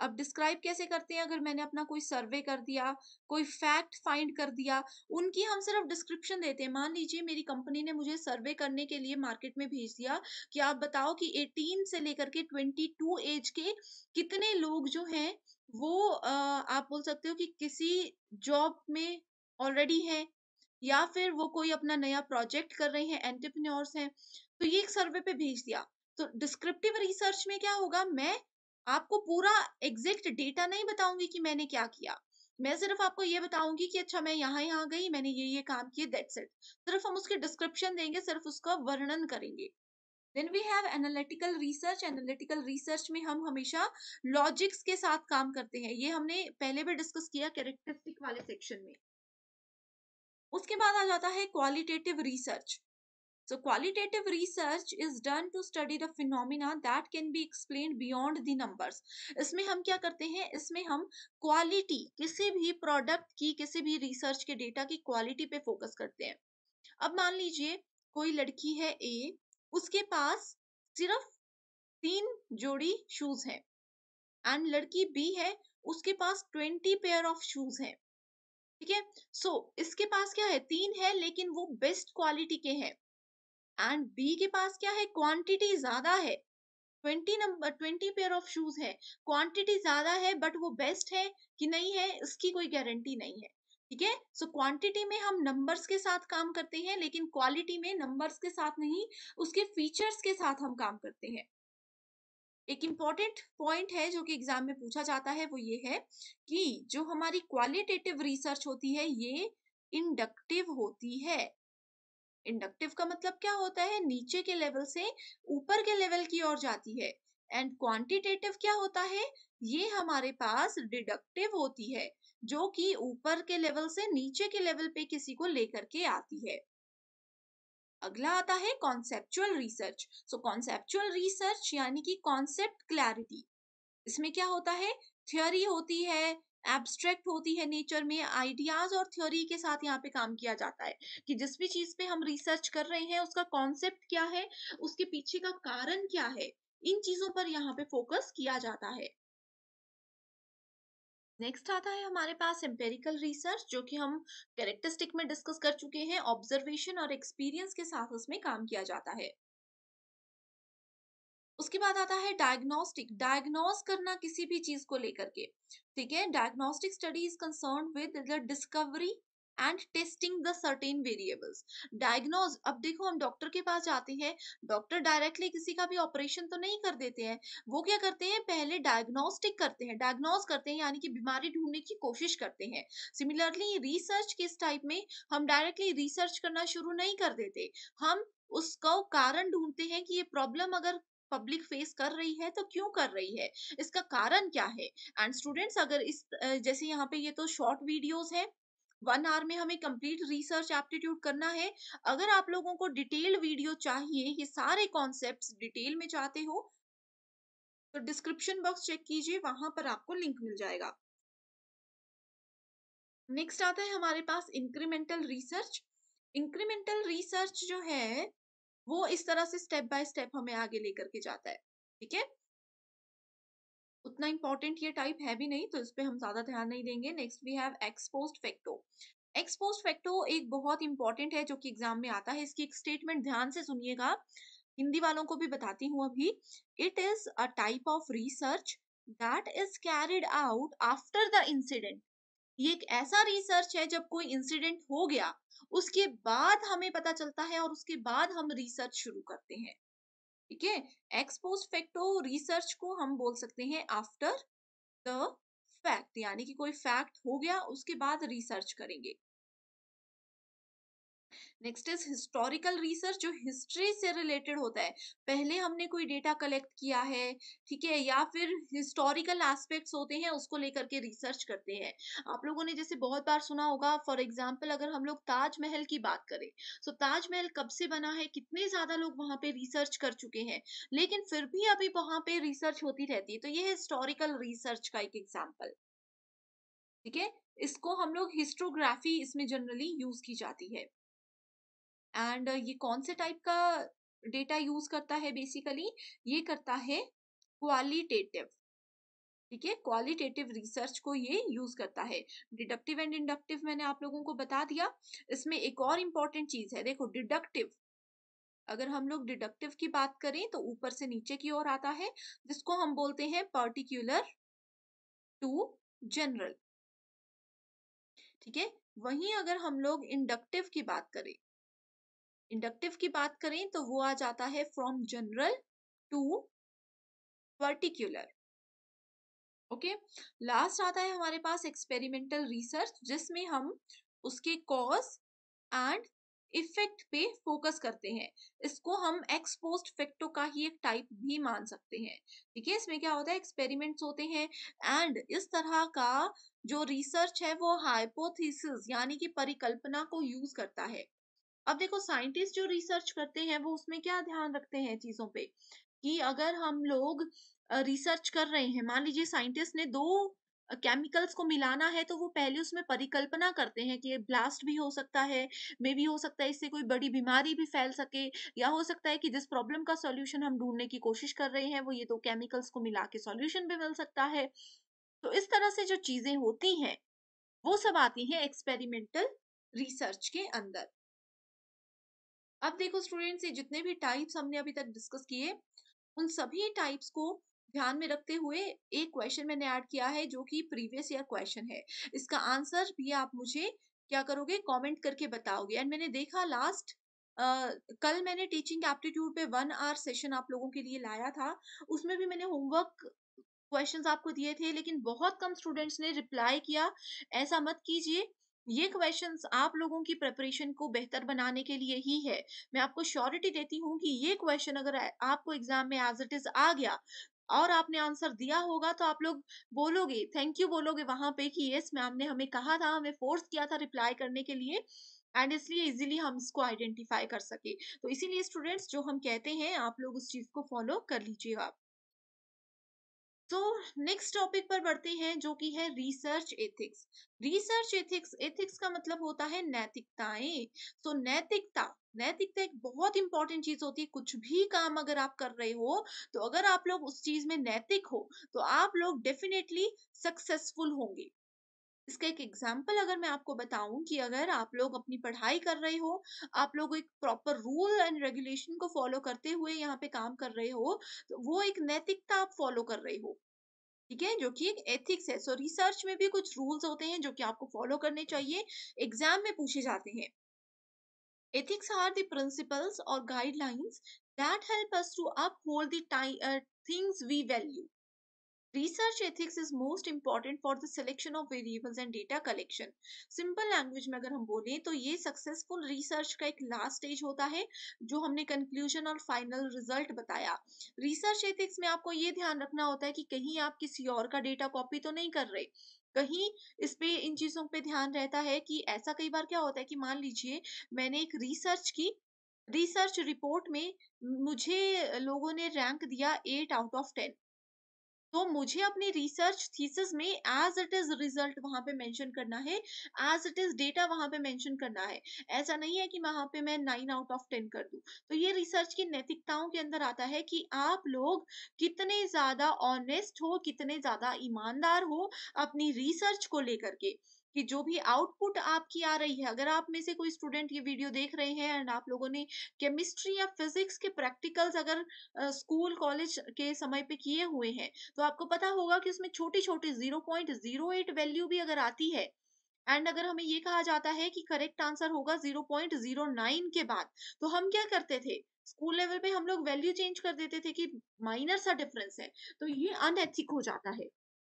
अब डिस्क्राइब कैसे करते हैं अगर मैंने अपना कोई सर्वे कर दिया कोई फैक्ट फाइंड कर दिया उनकी हम सिर्फ डिस्क्रिप्शन देते हैं मान लीजिए मेरी कंपनी ने मुझे सर्वे करने के लिए मार्केट में भेज दिया कि आप बताओ कि 18 से लेकर के 22 एज के कितने लोग जो हैं वो आप बोल सकते हो कि किसी जॉब में ऑलरेडी है या फिर वो कोई अपना नया प्रोजेक्ट कर रहे हैं एंटरप्रेन्योर्स हैं तो ये एक सर्वे पे भेज दिया तो डिस्क्रिप्टिव रिसर्च में क्या होगा मैं आपको पूरा एग्जैक्ट डेटा नहीं बताऊंगी कि मैंने क्या किया मैं सिर्फ आपको ये बताऊंगी कि अच्छा मैं यहाँ यहाँ गई मैंने ये ये काम किए दैट्स इट सिर्फ हम उसके डिस्क्रिप्शन देंगे सिर्फ उसका वर्णन करेंगे then we have analytical research analytical research में हम हमेशा लॉजिक्स के साथ काम करते हैं ये हमने पहले भी डिस्कस किया कैरेक्टरिस्टिक वाले सेक्शन में उसके बाद आ जाता है qualitative research So qualitative research is done to study the phenomena that can be explained beyond the numbers. इसमें हम क्या करते हैं इसमें हम क्वालिटी किसी भी प्रोडक्ट की किसी भी रिसर्च के डेटा की क्वालिटी पे फोकस करते हैं अब मान लीजिए कोई लड़की है ए उसके पास सिर्फ तीन जोड़ी शूज हैं एंड लड़की बी है उसके पास ट्वेंटी पेयर ऑफ शूज हैं ठीक है सो so, इसके पास क्या है तीन है लेकिन वो बेस्ट क्वालिटी के हैं एंड बी के पास क्या है क्वांटिटी ज्यादा है twenty number twenty pair of shoes है क्वांटिटी ज्यादा है बट वो बेस्ट है कि नहीं है इसकी कोई गारंटी नहीं है ठीक है सो क्वांटिटी में हम नंबर्स के साथ काम करते हैं लेकिन क्वालिटी में नंबर्स के साथ नहीं उसके फीचर्स के साथ हम काम करते हैं एक इम्पॉर्टेंट पॉइंट है जो कि एग्जाम में पूछा जाता है वो ये है कि जो हमारी क्वालिटेटिव रिसर्च होती है ये इंडक्टिव होती है इंडक्टिव का मतलब क्या होता है नीचे के लेवल से ऊपर के लेवल की ओर जाती है एंड क्वांटिटेटिव क्या होता है ये हमारे पास डिडक्टिव होती है जो कि ऊपर के लेवल से नीचे के लेवल पे किसी को लेकर के आती है अगला आता है conceptual research so conceptual research यानी कि कॉन्सेप्ट क्लैरिटी इसमें क्या होता है थ्योरी होती है एब्स्ट्रैक्ट होती है नेचर में आइडियाज और थ्योरी के साथ यहाँ पे काम किया जाता है कि जिस भी चीज पे हम रिसर्च कर रहे हैं उसका कॉन्सेप्ट क्या है उसके पीछे का कारण क्या है इन चीजों पर यहाँ पे फोकस किया जाता है नेक्स्ट आता है हमारे पास एम्पेरिकल रिसर्च जो कि हम कैरेक्टरिस्टिक में डिस्कस कर चुके हैं ऑब्जर्वेशन और एक्सपीरियंस के साथ उसमें काम किया जाता है उसके बाद आता है डायग्नोस्टिक डायग्नोस करना किसी भी चीज को लेकर के ठीक है diagnostic study is concern with the discovery and testing the certain variables diagnose अब देखो हम डॉक्टर के पास जाते हैं डॉक्टर डायरेक्टली किसी का भी ऑपरेशन तो नहीं कर देते हैं वो क्या करते हैं पहले डायग्नोस्टिक करते हैं डायग्नोज करते हैं यानी कि बीमारी ढूंढने की कोशिश करते हैं सिमिलरली रिसर्च किस टाइप में हम डायरेक्टली रिसर्च करना शुरू नहीं कर देते हम उसका कारण ढूंढते हैं कि ये प्रॉब्लम अगर पब्लिक फेस कर रही है तो क्यों कर रही है इसका कारण क्या है एंड स्टूडेंट्स अगर इस जैसे यहाँ पे ये तो शॉर्ट वीडियोस है वन आवर में हमें कंप्लीट रिसर्च एप्टीट्यूड करना है अगर आप लोगों को डिटेल वीडियो चाहिए ये सारे कॉन्सेप्ट डिटेल में चाहते हो तो डिस्क्रिप्शन बॉक्स चेक कीजिए वहां पर आपको लिंक मिल जाएगा नेक्स्ट आता है हमारे पास इंक्रीमेंटल रिसर्च इंक्रीमेंटल रिसर्च जो है वो इस तरह से स्टेप बाय स्टेप हमें आगे लेकर के जाता है ठीक है उतना इंपॉर्टेंट ये टाइप है भी नहीं तो इस पर हम ज्यादा ध्यान नहीं देंगे next we have ex post facto ex post facto एक बहुत इंपॉर्टेंट है जो कि एग्जाम में आता है इसकी एक स्टेटमेंट ध्यान से सुनिएगा हिंदी वालों को भी बताती हूँ अभी it is a type of research that is carried out after the incident ये एक ऐसा रिसर्च है जब कोई इंसिडेंट हो गया उसके बाद हमें पता चलता है और उसके बाद हम रिसर्च शुरू करते हैं ठीक है एक्सपोज फैक्टो रिसर्च को हम बोल सकते हैं आफ्टर द फैक्ट यानी कि कोई फैक्ट हो गया उसके बाद रिसर्च करेंगे नेक्स्ट इज हिस्टोरिकल रिसर्च जो हिस्ट्री से रिलेटेड होता है पहले हमने कोई डेटा कलेक्ट किया है ठीक है या फिर हिस्टोरिकल एस्पेक्ट्स होते हैं उसको लेकर के रिसर्च करते हैं आप लोगों ने जैसे बहुत बार सुना होगा फॉर एग्जाम्पल अगर हम लोग ताजमहल की बात करें तो ताजमहल कब से बना है कितने ज्यादा लोग वहां पे रिसर्च कर चुके हैं लेकिन फिर भी अभी वहां पे रिसर्च होती रहती है तो ये हिस्टोरिकल रिसर्च का एक एग्जाम्पल ठीक है इसको हम लोग हिस्टोग्राफी इसमें जनरली यूज की जाती है एंड uh, ये कौन से टाइप का डेटा यूज करता है बेसिकली ये करता है क्वालिटेटिव ठीक है क्वालिटेटिव रिसर्च को ये यूज करता है डिडक्टिव एंड इंडक्टिव मैंने आप लोगों को बता दिया इसमें एक और इम्पॉर्टेंट चीज है देखो डिडक्टिव अगर हम लोग डिडक्टिव की बात करें तो ऊपर से नीचे की ओर आता है जिसको हम बोलते हैं पर्टिक्यूलर टू जनरल ठीक है वहीं अगर हम लोग इंडक्टिव की बात करें इंडक्टिव की बात करें तो वो आ जाता है from general to particular okay last आता है हमारे पास एक्सपेरिमेंटल रिसर्च जिसमें हम उसके कॉज एंड इफेक्ट पे फोकस करते हैं इसको हम एक्सपोस्ट फैक्टो का ही एक टाइप भी मान सकते हैं ठीक है इसमें क्या होता है एक्सपेरिमेंट्स होते हैं एंड इस तरह का जो रिसर्च है वो हाइपोथीसिस यानी कि परिकल्पना को यूज करता है अब देखो साइंटिस्ट जो रिसर्च करते हैं वो उसमें क्या ध्यान रखते हैं चीजों पे कि अगर हम लोग रिसर्च कर रहे हैं मान लीजिए साइंटिस्ट ने दो केमिकल्स को मिलाना है तो वो पहले उसमें परिकल्पना करते हैं कि ब्लास्ट भी हो सकता है मे भी हो सकता है इससे कोई बड़ी बीमारी भी फैल सके या हो सकता है कि जिस प्रॉब्लम का सॉल्यूशन हम ढूंढने की कोशिश कर रहे हैं वो ये दो तो केमिकल्स को मिला के सॉल्यूशन भी मिल सकता है तो इस तरह से जो चीजें होती हैं वो सब आती हैं एक्सपेरिमेंटल रिसर्च के अंदर अब देखो स्टूडेंट्स ये जितने भी टाइप्स हमने अभी तक डिस्कस किए उन सभी टाइप्स को ध्यान में रखते हुए एक क्वेश्चन मैंने ऐड किया है जो कि प्रीवियस ईयर क्वेश्चन है इसका आंसर भी आप मुझे क्या करोगे कमेंट करके बताओगे एंड मैंने देखा लास्ट आ, कल मैंने टीचिंग एप्टीट्यूड पे वन आवर सेशन आप लोगों के लिए लाया था उसमें भी मैंने होमवर्क क्वेश्चंस आपको दिए थे लेकिन बहुत कम स्टूडेंट्स ने रिप्लाई किया ऐसा मत कीजिए ये क्वेश्चंस आप लोगों की प्रिपरेशन को बेहतर बनाने के लिए ही है मैं आपको श्योरिटी देती हूँ कि ये क्वेश्चन अगर आपको एग्जाम में एज इट इज आ गया और आपने आंसर दिया होगा तो आप लोग बोलोगे थैंक यू बोलोगे वहां पे कि यस मैम ने हमें कहा था हमें फोर्स किया था रिप्लाई करने के लिए एंड इसलिए इजीली हम इसको आइडेंटिफाई कर सके तो इसीलिए स्टूडेंट्स जो हम कहते हैं आप लोग उस चीज को फॉलो कर लीजिएगा तो नेक्स्ट टॉपिक पर बढ़ते हैं जो कि है research ethics research ethics ethics का मतलब होता है नैतिकताएं तो नैतिकता नैतिकता एक बहुत इंपॉर्टेंट चीज होती है कुछ भी काम अगर आप कर रहे हो तो अगर आप लोग उस चीज में नैतिक हो तो आप लोग डेफिनेटली सक्सेसफुल होंगे इसका एक एग्जाम्पल अगर मैं आपको बताऊं कि अगर आप लोग अपनी पढ़ाई कर रहे हो आप लोग एक प्रॉपर रूल एंड रेगुलेशन को फॉलो करते हुए यहाँ पे काम कर रहे हो तो वो एक नैतिकता आप फॉलो कर रहे हो ठीक है जो कि एक एथिक्स है सो so, रिसर्च में भी कुछ रूल्स होते हैं जो कि आपको फॉलो करने चाहिए एग्जाम में पूछे जाते हैं एथिक्स आर द प्रिंसिपल्स और guidelines that help us to uphold the uh, we value research ethics is most important for the selection of variables and data collection simple language में अगर हम बोलें तो ये सक्सेसफुल रिसर्च का एक last stage होता है जो हमने कंक्लूजन और फाइनल रिजल्ट बताया रिसर्च एथिक्स में आपको ये ध्यान रखना होता है कि कहीं आप किसी और का डेटा कॉपी तो नहीं कर रहे कहीं इस पे इन चीजों पे ध्यान रहता है कि ऐसा कई बार क्या होता है कि मान लीजिए मैंने एक रिसर्च की रिसर्च रिपोर्ट में मुझे लोगों ने रैंक दिया एट आउट ऑफ टेन तो मुझे अपनी रिसर्च थीसिस में एज इट इज रिजल्ट वहां पे मेंशन करना है एज इट इज डेटा वहां पे मेंशन करना है ऐसा नहीं है कि वहां पे मैं नाइन आउट ऑफ टेन कर दू तो ये रिसर्च की नैतिकताओं के अंदर आता है कि आप लोग कितने ज्यादा ऑनेस्ट हो कितने ज्यादा ईमानदार हो अपनी रिसर्च को लेकर के कि जो भी आउटपुट आपकी आ रही है अगर आप में से कोई स्टूडेंट ये वीडियो देख रहे हैं एंड आप लोगों ने केमिस्ट्री या फिजिक्स के प्रैक्टिकल्स अगर स्कूल uh, कॉलेज के समय पे किए हुए हैं तो आपको पता होगा कि उसमें छोटी छोटी zero point zero eight value भी अगर आती है एंड अगर हमें ये कहा जाता है कि करेक्ट आंसर होगा जीरो पॉइंट जीरो नाइन के बाद तो हम क्या करते थे स्कूल लेवल पे हम लोग वैल्यू चेंज कर देते थे कि माइनर सा डिफरेंस है तो ये अनएथिक हो जाता है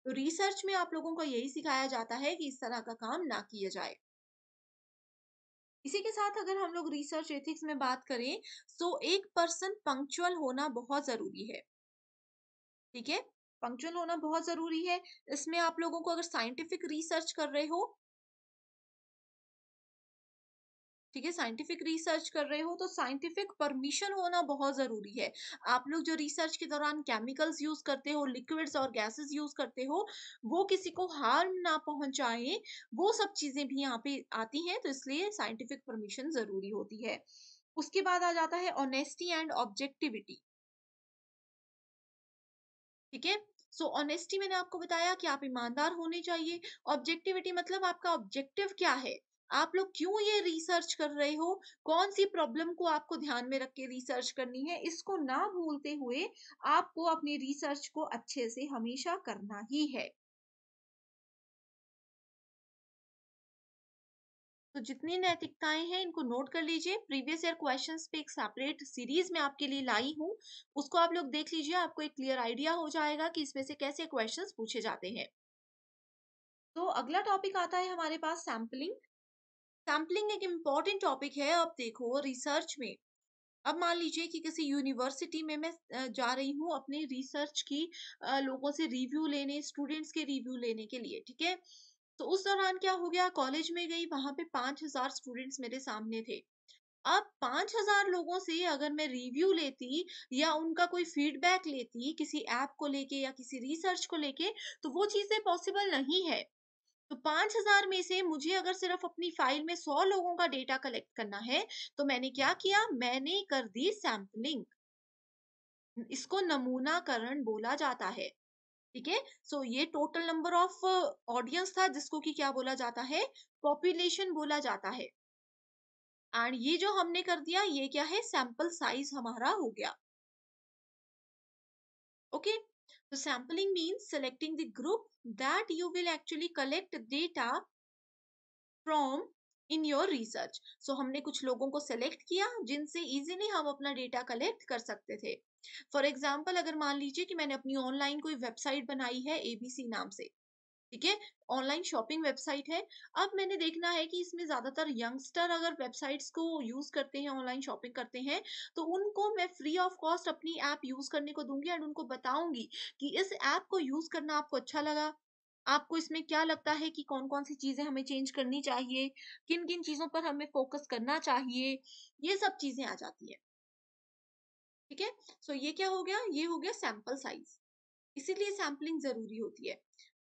तो रिसर्च में आप लोगों को यही सिखाया जाता है कि इस तरह का काम ना किया जाए इसी के साथ अगर हम लोग रिसर्च एथिक्स में बात करें तो एक पर्सन पंक्चुअल होना बहुत जरूरी है ठीक है पंक्चुअल होना बहुत जरूरी है इसमें आप लोगों को अगर साइंटिफिक रिसर्च कर रहे हो ठीक है साइंटिफिक रिसर्च कर रहे हो तो साइंटिफिक परमिशन होना बहुत ज़रूरी है आप लोग जो रिसर्च के दौरान केमिकल्स यूज़ करते हो लिक्विड्स और गैसेस यूज़ करते हो वो किसी को हार्म ना पहुंचाए वो सब चीज़ें भी यहाँ पे आती हैं तो इसलिए साइंटिफिक परमिशन ज़रूरी होती है उसके बाद आ जाता है ऑनेस्टी एंड ऑब्जेक्टिविटी ठीक है सो ऑनेस्टी मैंने आपको बताया कि आप ईमानदार होने चाहिए ऑब्जेक्टिविटी मतलब आपका ऑब्जेक्टिव क्या है आप लोग क्यों ये रिसर्च कर रहे हो कौन सी प्रॉब्लम को आपको ध्यान में रख के रिसर्च करनी है इसको ना भूलते हुए आपको अपनी रिसर्च को अच्छे से हमेशा करना ही है तो जितनी नैतिकताएं हैं इनको नोट कर लीजिए प्रीवियस ईयर क्वेश्चंस पे एक सेपरेट सीरीज में आपके लिए लाई हूँ उसको आप लोग देख लीजिए आपको एक क्लियर आइडिया हो जाएगा कि इसमें से कैसे क्वेश्चंस पूछे जाते हैं तो अगला टॉपिक आता है हमारे पास सैम्पलिंग सैम्पलिंग एक इम्पॉर्टेंट टॉपिक है आप देखो रिसर्च में अब मान लीजिए कि किसी यूनिवर्सिटी में मैं जा रही हूँ अपने रिसर्च की लोगों से रिव्यू लेने स्टूडेंट्स के रिव्यू लेने के लिए ठीक है तो उस दौरान क्या हो गया कॉलेज में गई वहां पे पांच हजार स्टूडेंट्स मेरे सामने थे अब पांच हजार लोगों से अगर मैं रिव्यू लेती या उनका कोई फीडबैक लेती किसी ऐप को लेके या किसी रिसर्च को लेके तो वो चीजें पॉसिबल नहीं है तो पांच हजार में से मुझे अगर सिर्फ अपनी फाइल में सौ लोगों का डेटा कलेक्ट करना है तो मैंने क्या किया मैंने कर दी सैम्पलिंग इसको नमूनाकरण बोला जाता है ठीक है सो ये टोटल नंबर ऑफ ऑडियंस था जिसको कि क्या बोला जाता है पॉपुलेशन बोला जाता है एंड ये जो हमने कर दिया ये क्या है सैंपल साइज हमारा हो गया okay okay? So sampling means selecting the group that you will actually collect data from in your research so हमने कुछ लोगों को सेलेक्ट किया जिनसे इजीली हम अपना डेटा कलेक्ट कर सकते थे फॉर एग्जाम्पल अगर मान लीजिए कि मैंने अपनी ऑनलाइन कोई वेबसाइट बनाई है एबीसी नाम से ठीक है ऑनलाइन शॉपिंग वेबसाइट है अब मैंने देखना है कि इसमें ज्यादातर यंगस्टर अगर वेबसाइट्स को यूज करते हैं ऑनलाइन शॉपिंग करते हैं तो उनको मैं फ्री ऑफ कॉस्ट अपनी ऐप यूज करने को दूंगी एंड उनको बताऊंगी कि इस ऐप को यूज करना आपको अच्छा लगा आपको इसमें क्या लगता है कि कौन कौन सी चीजें हमें चेंज करनी चाहिए किन किन चीजों पर हमें फोकस करना चाहिए ये सब चीजें आ जाती है ठीक है सो ये क्या हो गया ये हो गया सैंपल साइज इसीलिए सैम्पलिंग जरूरी होती है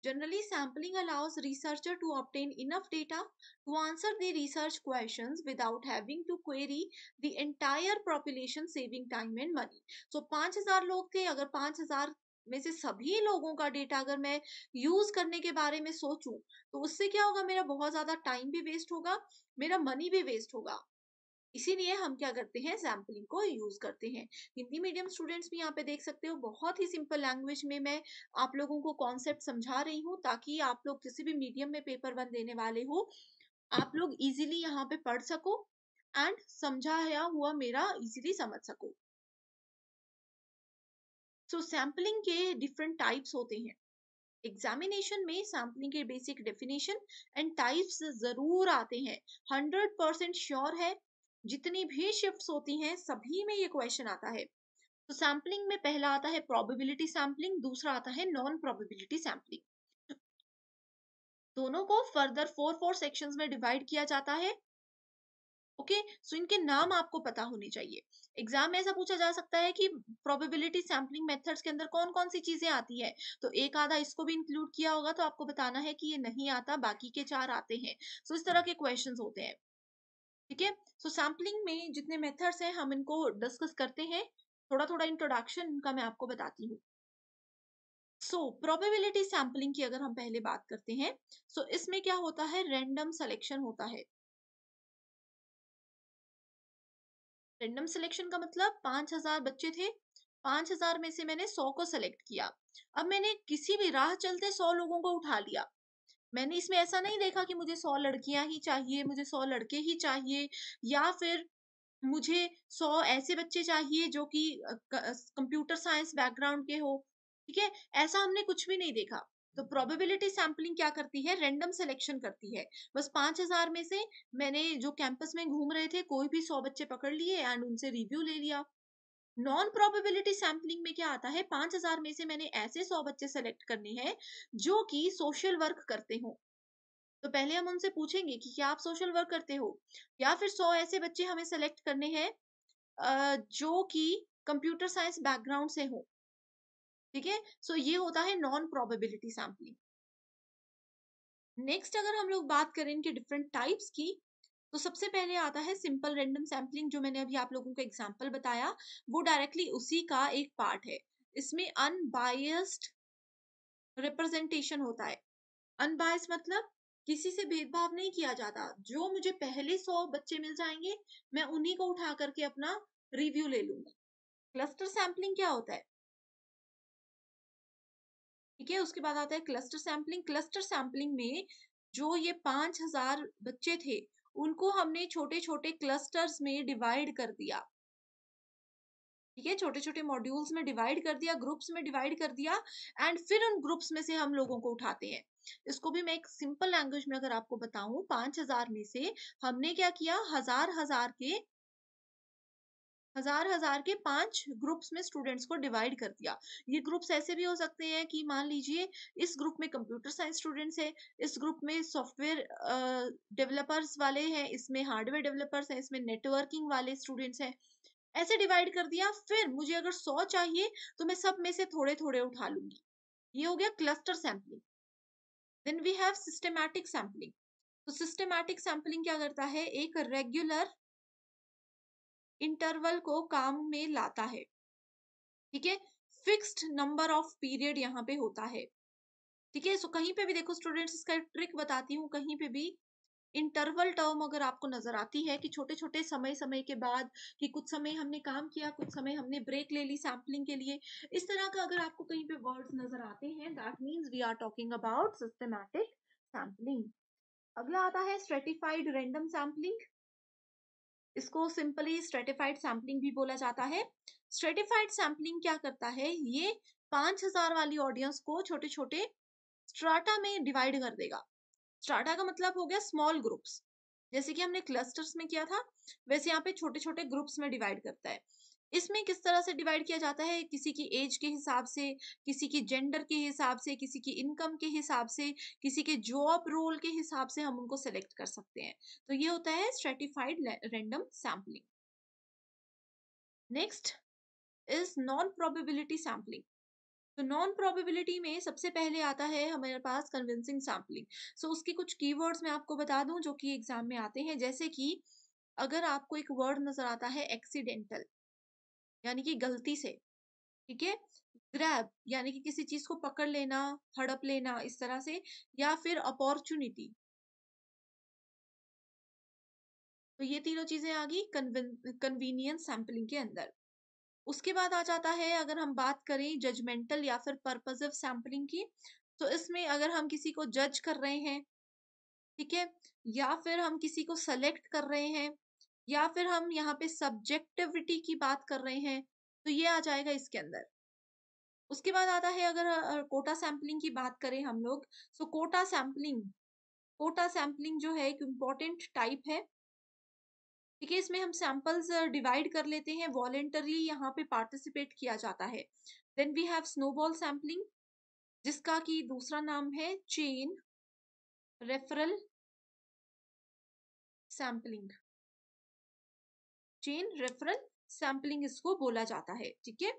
Generally, sampling allows researcher to obtain enough data to answer the research questions without having to query the entire population saving time and money. So 5000 log the agar 5000 में से सभी लोगों का data अगर मैं यूज करने के बारे में सोचूं तो उससे क्या होगा मेरा बहुत ज्यादा टाइम भी वेस्ट होगा मेरा मनी भी वेस्ट होगा इसीलिए हम क्या करते हैं सैम्पलिंग को यूज करते हैं हिंदी मीडियम स्टूडेंट्स भी यहाँ पे देख सकते हो बहुत ही सिंपल लैंग्वेज में मैं आप लोगों को कॉन्सेप्ट समझा रही हूँ ताकि आप लोग किसी भी मीडियम में पेपर वन देने वाले हो आप लोग इजिली यहाँ पे पढ़ सको एंड समझाया हुआ मेरा इजिली समझ सको सो so, सैम्पलिंग के डिफरेंट टाइप्स होते हैं एग्जामिनेशन में सैम्पलिंग के बेसिक डेफिनेशन एंड टाइप्स जरूर आते हैं हंड्रेड परसेंट श्योर है जितनी भी शिफ्ट होती हैं सभी में ये क्वेश्चन आता है तो सैम्पलिंग में पहला आता है प्रोबेबिलिटी सैम्पलिंग दूसरा आता है नॉन प्रोबेबिलिटी सैम्पलिंग दोनों को फर्दर फोर फोर सेक्शंस में डिवाइड किया जाता है ओके okay, सो so इनके नाम आपको पता होने चाहिए एग्जाम में ऐसा पूछा जा सकता है कि प्रोबेबिलिटी सैम्पलिंग मेथड्स के अंदर कौन कौन सी चीजें आती है तो एक आधा इसको भी इंक्लूड किया होगा तो आपको बताना है कि ये नहीं आता बाकी के चार आते हैं सो so इस तरह के क्वेश्चन होते हैं ठीक है सो सैम्पलिंग में जितने मेथड्स हैं हम इनको डिस्कस करते हैं थोड़ा थोड़ा इंट्रोडक्शन इनका मैं आपको बताती हूँ सो प्रोबेबिलिटी सैम्पलिंग की अगर हम पहले बात करते हैं सो so, इसमें क्या होता है रेंडम सिलेक्शन होता है रेंडम सिलेक्शन का मतलब पांच हजार बच्चे थे पांच हजार में से मैंने सौ को सेलेक्ट किया अब मैंने किसी भी राह चलते सौ लोगों को उठा लिया मैंने इसमें ऐसा नहीं देखा कि मुझे सौ लड़कियां ही चाहिए मुझे सौ लड़के ही चाहिए या फिर मुझे सौ ऐसे बच्चे चाहिए जो कि कंप्यूटर साइंस बैकग्राउंड के हो ठीक है ऐसा हमने कुछ भी नहीं देखा तो प्रोबेबिलिटी सैम्पलिंग क्या करती है रैंडम सिलेक्शन करती है बस पांच हजार में से मैंने जो कैंपस में घूम रहे थे कोई भी सौ बच्चे पकड़ लिए एंड उनसे रिव्यू ले लिया नॉन प्रोबेबिलिटी सैम्पलिंग में क्या आता है पांच हजार में से मैंने ऐसे सौ बच्चे सेलेक्ट करने हैं जो कि सोशल वर्क करते हो तो पहले हम उनसे पूछेंगे कि क्या आप सोशल वर्क करते हो या फिर सौ ऐसे बच्चे हमें सेलेक्ट करने हैं जो कि कंप्यूटर साइंस बैकग्राउंड से हो ठीक है सो ये होता है नॉन प्रोबेबिलिटी सैम्पलिंग नेक्स्ट अगर हम लोग बात करें इनके डिफरेंट टाइप्स की तो सबसे पहले आता है सिंपल रेंडम सैम्पलिंग जो मैंने अभी आप लोगों को एग्जाम्पल बताया वो डायरेक्टली उसी का एक पार्ट है इसमें अनबायस्ड रिप्रेजेंटेशन होता है अनबायस मतलब किसी से भेदभाव नहीं किया जाता जो मुझे पहले सौ बच्चे मिल जाएंगे मैं उन्हीं को उठा करके अपना रिव्यू ले लूंगी क्लस्टर सैम्पलिंग क्या होता है ठीक है उसके बाद आता है क्लस्टर सैम्पलिंग क्लस्टर सैम्पलिंग में जो ये पांच हजार बच्चे थे उनको हमने छोटे छोटे क्लस्टर्स में डिवाइड कर दिया ठीक है छोटे छोटे मॉड्यूल्स में डिवाइड कर दिया ग्रुप्स में डिवाइड कर दिया एंड फिर उन ग्रुप्स में से हम लोगों को उठाते हैं इसको भी मैं एक सिंपल लैंग्वेज में अगर आपको बताऊं पांच हजार में से हमने क्या किया हजार हजार के हजार हजार के पांच ग्रुप्स में स्टूडेंट्स को डिवाइड कर दिया ये ग्रुप्स ऐसे भी हो सकते हैं कि मान लीजिए इस ग्रुप में कंप्यूटर साइंस स्टूडेंट्स हैं इस ग्रुप में सॉफ्टवेयर डेवलपर्स वाले हैं इसमें हार्डवेयर डेवलपर्स हैं इसमें नेटवर्किंग वाले स्टूडेंट्स हैं ऐसे डिवाइड कर दिया फिर मुझे अगर सौ चाहिए तो मैं सब में से थोड़े थोड़े उठा लूंगी ये हो गया cluster sampling then we have systematic sampling तो सिस्टमैटिक सैम्पलिंग क्या करता है एक रेगुलर इंटरवल को काम में लाता है ठीक है फिक्स्ड नंबर ऑफ पीरियड यहाँ पे होता है ठीक है सो कहीं पे भी देखो स्टूडेंट्स इसका ट्रिक बताती हूँ कहीं पे भी इंटरवल टर्म अगर आपको नजर आती है कि छोटे छोटे समय समय के बाद कि कुछ समय हमने काम किया कुछ समय हमने ब्रेक ले ली सैम्पलिंग के लिए इस तरह का अगर आपको कहीं पे वर्ड्स नजर आते हैं that means we are talking about systematic sampling अगला आता है स्ट्रेटिफाइड रेंडम सैम्पलिंग इसको सिंपली स्ट्रेटिफाइड सैम्पलिंग भी बोला जाता है स्ट्रेटिफाइड सैम्पलिंग क्या करता है ये 5000 वाली ऑडियंस को छोटे छोटे स्ट्राटा में डिवाइड कर देगा स्ट्राटा का मतलब हो गया स्मॉल ग्रुप्स जैसे कि हमने क्लस्टर्स में किया था वैसे यहाँ पे छोटे छोटे ग्रुप्स में डिवाइड करता है इसमें किस तरह से डिवाइड किया जाता है किसी की एज के हिसाब से किसी की जेंडर के हिसाब से किसी की इनकम के हिसाब से किसी के जॉब रोल के हिसाब से हम उनको सेलेक्ट कर सकते हैं तो ये होता है stratified random sampling next is non probability sampling तो नॉन प्रोबेबिलिटी में सबसे पहले आता है हमारे पास कन्विंसिंग सैम्पलिंग सो उसके कुछ कीवर्ड्स मैं आपको बता दूं जो कि एग्जाम में आते हैं जैसे कि अगर आपको एक वर्ड नजर आता है एक्सीडेंटल यानी कि गलती से ठीक है ग्रैब यानी कि किसी चीज को पकड़ लेना हड़प लेना इस तरह से या फिर अपॉर्चुनिटी तो ये तीनों चीजें आ गई कन्वीनियंस सैम्पलिंग के अंदर उसके बाद आ जाता है अगर हम बात करें जजमेंटल या फिर पर्पजिव सैम्पलिंग की तो इसमें अगर हम किसी को जज कर रहे हैं ठीक है या फिर हम किसी को सेलेक्ट कर रहे हैं या फिर हम यहाँ पे सब्जेक्टिविटी की बात कर रहे हैं तो ये आ जाएगा इसके अंदर उसके बाद आता है अगर कोटा सैम्पलिंग की बात करें हम लोग so quota sampling quota sampling जो है एक इम्पॉर्टेंट टाइप है ठीक है इसमें हम सैंपल्स डिवाइड कर लेते हैं वॉलेंटरली यहाँ पे पार्टिसिपेट किया जाता है then we have snowball sampling जिसका कि दूसरा नाम है chain referral sampling chain referral sampling इसको बोला जाता है ठीक है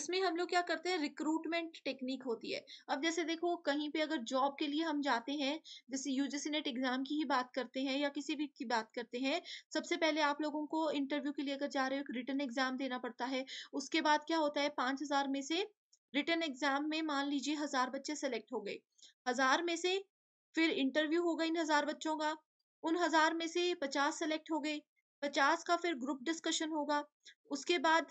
इसमें हम लोग क्या करते हैं रिक्रूटमेंट टेक्निक होती है अब जैसे देखो कहीं पे अगर जॉब के लिए हम जाते हैं जैसे यूजीसी नेट एग्जाम की ही बात करते हैं या किसी भी की बात करते हैं सबसे पहले आप लोगों को इंटरव्यू के लिए अगर जा रहे हो रिटर्न एग्जाम देना पड़ता है उसके बाद क्या होता है पांच में से रिटर्न एग्जाम में मान लीजिए हजार बच्चे सेलेक्ट हो गए हजार में से फिर इंटरव्यू होगा इन हजार बच्चों का उन हजार में से पचास सेलेक्ट हो गए पचास का फिर ग्रुप डिस्कशन होगा उसके बाद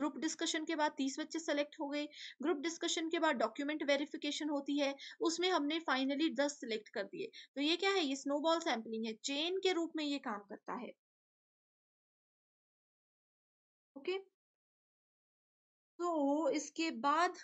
ग्रुप डिस्कशन के बाद तीस बच्चे सेलेक्ट हो गए ग्रुप डिस्कशन के बाद डॉक्यूमेंट वेरिफिकेशन होती है उसमें हमने फाइनली दस सिलेक्ट कर दिए तो ये क्या है ये स्नोबॉल सैम्पलिंग है चेन के रूप में ये काम करता है ओके okay? तो इसके बाद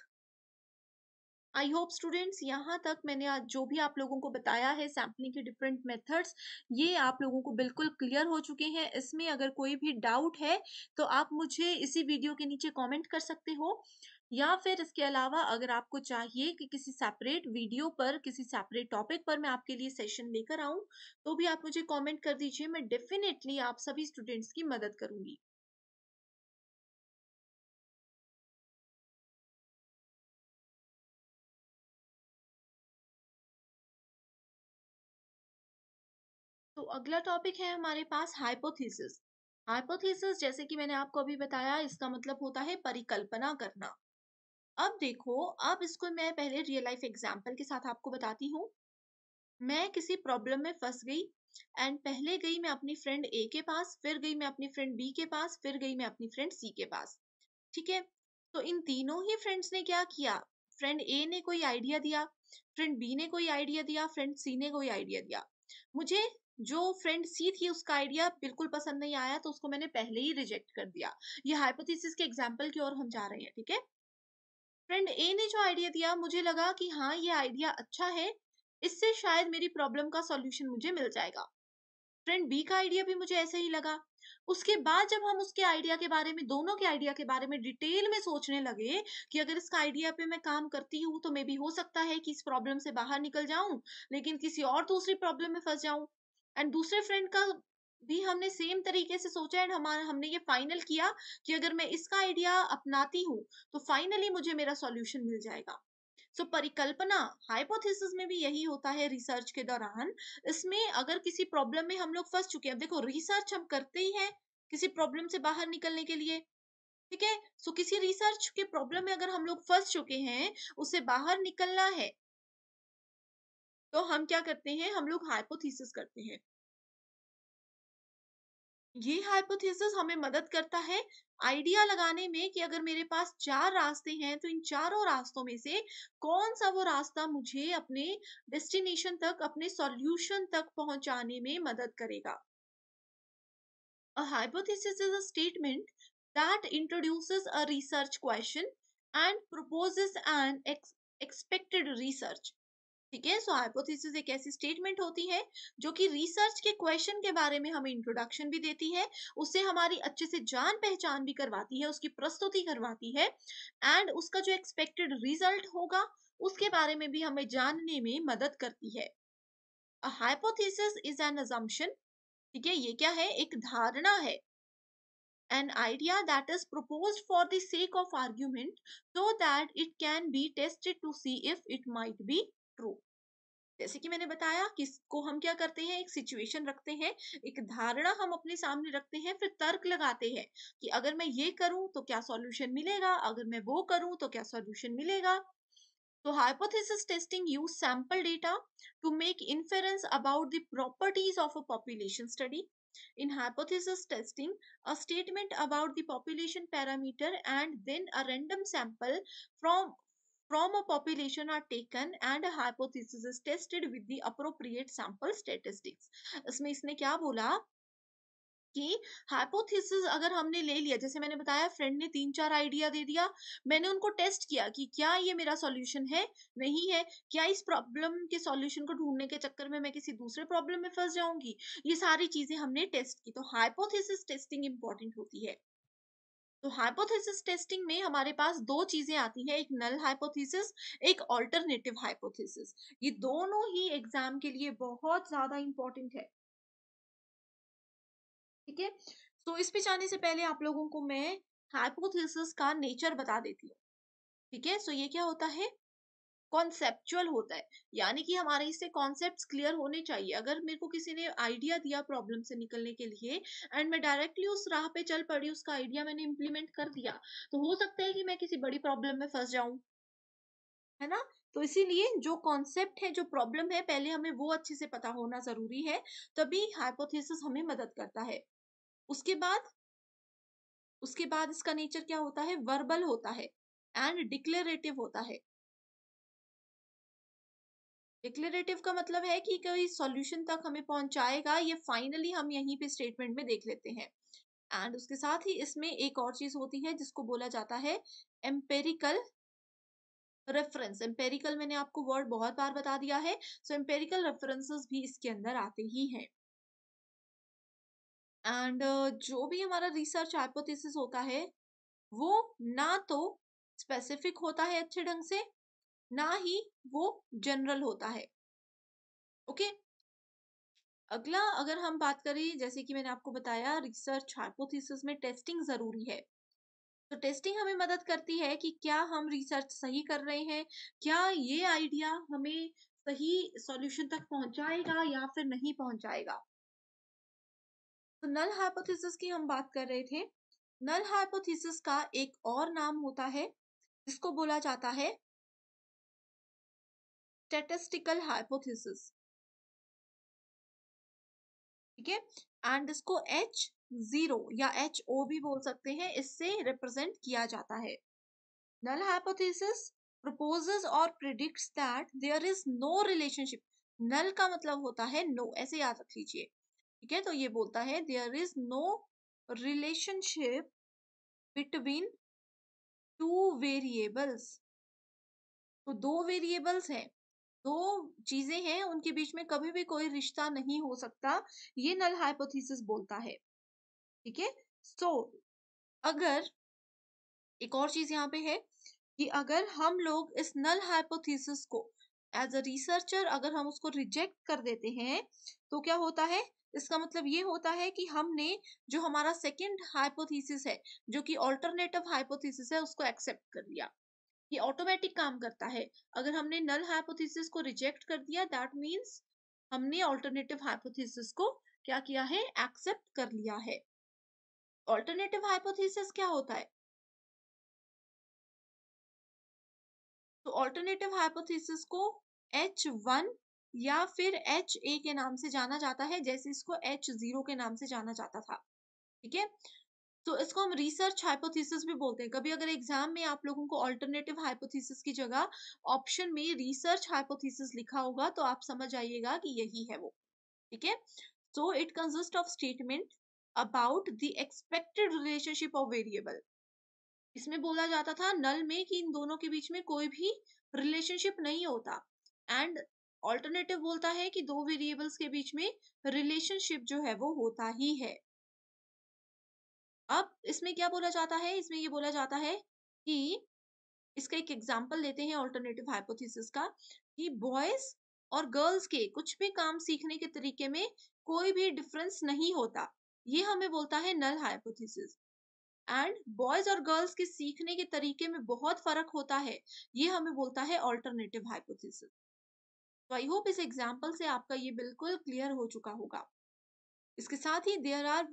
आई होप स्टूडेंट्स यहाँ तक मैंने आज जो भी आप लोगों को बताया है सैम्पलिंग के डिफरेंट मेथड्स ये आप लोगों को बिल्कुल क्लियर हो चुके हैं इसमें अगर कोई भी डाउट है तो आप मुझे इसी वीडियो के नीचे कमेंट कर सकते हो या फिर इसके अलावा अगर आपको चाहिए कि किसी सेपरेट वीडियो पर किसी सेपरेट टॉपिक पर मैं आपके लिए सेशन लेकर आऊं तो भी आप मुझे कमेंट कर दीजिए मैं डेफिनेटली आप सभी स्टूडेंट्स की मदद करूंगी अगला टॉपिक है हमारे पास हाइपोथीसिस हाइपोथीसिस जैसे कि मैंने आपको अभी बताया इसका मतलब होता है परिकल्पना करना अब देखो अब इसको मैं पहले रियल लाइफ एग्जाम्पल के साथ आपको बताती हूँ मैं किसी प्रॉब्लम में फंस गई एंड पहले गई मैं अपनी फ्रेंड ए के पास फिर गई मैं अपनी फ्रेंड बी के पास फिर गई मैं अपनी फ्रेंड सी के पास ठीक है तो इन तीनों ही फ्रेंड्स ने क्या किया फ्रेंड ए ने कोई आइडिया दिया फ्रेंड बी ने कोई आइडिया दिया फ्रेंड सी ने कोई आइडिया दिया मुझे जो फ्रेंड सी थी उसका आइडिया बिल्कुल पसंद नहीं आया तो उसको मैंने पहले ही रिजेक्ट कर दिया ये हाइपोथेसिस के एग्जाम्पल की ओर हम जा रहे हैं ठीक है फ्रेंड ए ने जो आइडिया दिया मुझे लगा कि हाँ ये आइडिया अच्छा है इससे शायद मेरी प्रॉब्लम का सॉल्यूशन मुझे मिल जाएगा फ्रेंड बी का आइडिया भी मुझे ऐसे ही लगा उसके बाद जब हम उसके आइडिया के बारे में दोनों के आइडिया के बारे में डिटेल में सोचने लगे कि अगर इसका आइडिया पे मैं काम करती हूँ तो मे भी हो सकता है कि इस प्रॉब्लम से बाहर निकल जाऊं लेकिन किसी और दूसरी प्रॉब्लम में फंस जाऊं एंड दूसरे फ्रेंड का भी हमने सेम तरीके से सोचा एंड हमारा हमने ये फाइनल किया कि अगर मैं इसका आइडिया अपनाती हूँ तो फाइनली मुझे मेरा सॉल्यूशन मिल जाएगा सो so, परिकल्पना हाइपोथेसिस में भी यही होता है रिसर्च के दौरान इसमें अगर किसी प्रॉब्लम में हम लोग फंस चुके हैं देखो रिसर्च हम करते ही हैं किसी प्रॉब्लम से बाहर निकलने के लिए ठीक है सो किसी रिसर्च के प्रॉब्लम में अगर हम लोग फंस चुके हैं उससे बाहर निकलना है तो हम क्या करते हैं हम लोग हाइपोथीसिस करते हैं ये हाइपोथेसिस हमें मदद करता है आइडिया लगाने में कि अगर मेरे पास चार रास्ते हैं तो इन चारों रास्तों में से कौन सा वो रास्ता मुझे अपने डेस्टिनेशन तक अपने सॉल्यूशन तक पहुंचाने में मदद करेगा A hypothesis is a statement that introduces a research question and proposes an ex ठीक है सो हाइपोथेसिस एक ऐसी स्टेटमेंट होती है जो कि रिसर्च के क्वेश्चन के बारे में हमें इंट्रोडक्शन भी देती है उससे हमारी अच्छे से जान पहचान भी करवाती है उसकी प्रस्तुति करवाती है एंड उसका जो एक्सपेक्टेड रिजल्ट होगा उसके बारे में भी हमें जानने में मदद करती है हाइपोथेसिस इज एन अजम्पन ठीक है ये क्या है एक धारणा है an idea that is proposed for the sake of argument so that it can be tested to see if it might be true जैसे कि मैंने बताया किसको हम क्या करते हैं एक सिचुएशन रखते हैं एक धारणा हम अपने सामने रखते हैं फिर तर्क लगाते हैं कि अगर मैं ये करूं तो क्या सॉल्यूशन मिलेगा अगर मैं वो करूं तो क्या सॉल्यूशन मिलेगा तो hypothesis testing use sample data to make inference about the properties of a population study. In hypothesis testing, a statement about the population parameter and then a random sample from from a population are taken and a hypothesis is tested with the appropriate sample statistics इसमें इसने क्या बोला कि hypothesis अगर हमने ले लिया जैसे मैंने बताया फ्रेंड ने तीन चार आइडिया दे दिया मैंने उनको टेस्ट किया कि क्या ये मेरा सॉल्यूशन है नहीं है क्या इस प्रॉब्लम के सॉल्यूशन को ढूंढने के चक्कर में मैं किसी दूसरे प्रॉब्लम में फंस जाऊंगी ये सारी चीजें हमने टेस्ट की तो हाइपोथेसिस टेस्टिंग इंपॉर्टेंट होती है तो हाइपोथेसिस टेस्टिंग में हमारे पास दो चीजें आती हैं एक नल हाइपोथेसिस एक ऑल्टरनेटिव हाइपोथेसिस ये दोनों ही एग्जाम के लिए बहुत ज्यादा इंपॉर्टेंट है ठीक है सो तो इस पे जाने से पहले आप लोगों को मैं हाइपोथेसिस का नेचर बता देती हूँ ठीक है सो तो ये क्या होता है कॉन्सेप्चुअल होता है यानी कि हमारे इससे कॉन्सेप्ट क्लियर होने चाहिए अगर मेरे को किसी ने आइडिया दिया प्रॉब्लम से निकलने के लिए एंड मैं डायरेक्टली उस राह पे चल पड़ी उसका आइडिया मैंने इम्प्लीमेंट कर दिया तो हो सकता है कि मैं किसी बड़ी प्रॉब्लम में फंस जाऊं है ना तो इसीलिए जो कॉन्सेप्ट है जो प्रॉब्लम है पहले हमें वो अच्छे से पता होना जरूरी है तभी हाइपोथेसिस हमें मदद करता है उसके बाद उसके बाद इसका नेचर क्या होता है वर्बल होता है एंड डिक्लेरेटिव होता है डिक्लेरेटिव का मतलब है कि कोई सॉल्यूशन तक हमें पहुंचाएगा ये फाइनली हम यहीं पे स्टेटमेंट में देख लेते हैं एंड उसके साथ ही इसमें एक और चीज होती है जिसको बोला जाता है एम्पेरिकल रेफरेंस एम्पेरिकल मैंने आपको वर्ड बहुत बार बता दिया है सो एम्पेरिकल रेफरेंसेस भी इसके अंदर आते ही हैं एंड uh, जो भी हमारा रिसर्च हाइपोथेसिस होता है वो ना तो स्पेसिफिक होता है अच्छे ढंग से ना ही वो जनरल होता है ओके अगला अगर हम बात करें जैसे कि मैंने आपको बताया रिसर्च हाइपोथेसिस में टेस्टिंग जरूरी है तो टेस्टिंग हमें मदद करती है कि क्या हम रिसर्च सही कर रहे हैं क्या ये आइडिया हमें सही सॉल्यूशन तक पहुंचाएगा या फिर नहीं पहुंचाएगा तो नल हाइपोथेसिस की हम बात कर रहे थे नल हाइपोथेसिस का एक और नाम होता है जिसको बोला जाता है स्टेटिस्टिकल हाइपोथेसिस ठीक है एंड इसको एच जीरो या एच ओ भी बोल सकते हैं इससे रिप्रेजेंट किया जाता है नल हाइपोथेसिस प्रपोजेस और predict that there is no relationship null का मतलब होता है no ऐसे याद रख लीजिए ठीक है तो ये बोलता है there is no relationship between two variables तो दो वेरिएबल्स हैं दो चीजें हैं उनके बीच में कभी भी कोई रिश्ता नहीं हो सकता ये नल हाइपोथेसिस बोलता है ठीक है सो अगर एक और चीज यहाँ पे है कि अगर हम लोग इस नल हाइपोथीसिस को एज अ रिसर्चर अगर हम उसको रिजेक्ट कर देते हैं तो क्या होता है इसका मतलब ये होता है कि हमने जो हमारा सेकेंड हाइपोथीसिस है जो कि ऑल्टरनेटिव हाइपोथीसिस है उसको एक्सेप्ट कर लिया ये ऑटोमेटिक काम करता है अगर हमने नल हाइपोथेसिस को रिजेक्ट कर दिया दैट मींस हमने ऑल्टरनेटिव हाइपोथेसिस को क्या किया है एक्सेप्ट कर लिया है ऑल्टरनेटिव हाइपोथेसिस क्या होता है तो ऑल्टरनेटिव हाइपोथेसिस को H1 या फिर एच के नाम से जाना जाता है जैसे इसको H0 के नाम से जाना जाता था ठीक है तो इसको हम रिसर्च हाइपोथीसिस भी बोलते हैं कभी अगर एग्जाम में आप लोगों को ऑल्टरनेटिव हाइपोथीसिस की जगह ऑप्शन में रिसर्च हाइपोथीसिस लिखा होगा तो आप समझ आइएगा कि यही है वो ठीक है so it consist of statement about the expected relationship of variable इसमें बोला जाता था नल में कि इन दोनों के बीच में कोई भी रिलेशनशिप नहीं होता एंड ऑल्टरनेटिव बोलता है कि दो वेरिएबल्स के बीच में रिलेशनशिप जो है वो होता ही है अब इसमें क्या बोला जाता है इसमें ये बोला जाता है कि इसका एक एग्जाम्पल लेते हैं ऑल्टरनेटिव हाइपोथेसिस का कि बॉयज और गर्ल्स के कुछ भी काम सीखने के तरीके में कोई भी डिफरेंस नहीं होता ये हमें बोलता है नल हाइपोथेसिस एंड बॉयज और गर्ल्स के सीखने के तरीके में बहुत फर्क होता है ये हमें बोलता है ऑल्टरनेटिव हाइपोथेसिस तो आई होप इस एग्जाम्पल से आपका ये बिल्कुल क्लियर हो चुका होगा इसके साथ ही there are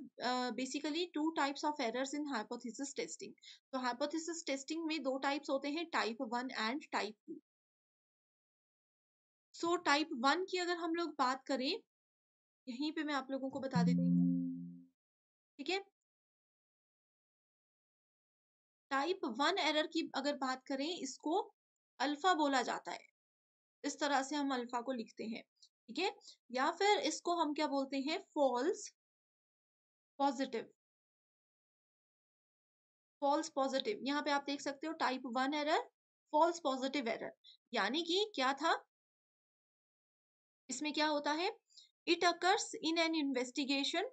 basically two types of errors in hypothesis testing तो हाइपोथेसिस टेस्टिंग में दो टाइप्स होते हैं type one and type two so type one की अगर हम लोग बात करें यहीं पे मैं आप लोगों को बता देती हूँ ठीक है टाइप वन एरर की अगर बात करें इसको अल्फा बोला जाता है इस तरह से हम अल्फा को लिखते हैं ठीक है या फिर इसको हम क्या बोलते हैं फॉल्स पॉजिटिव फॉल्स पॉजिटिव यहाँ पे आप देख सकते हो type one error false positive error यानी कि क्या था इसमें क्या होता है it occurs in an investigation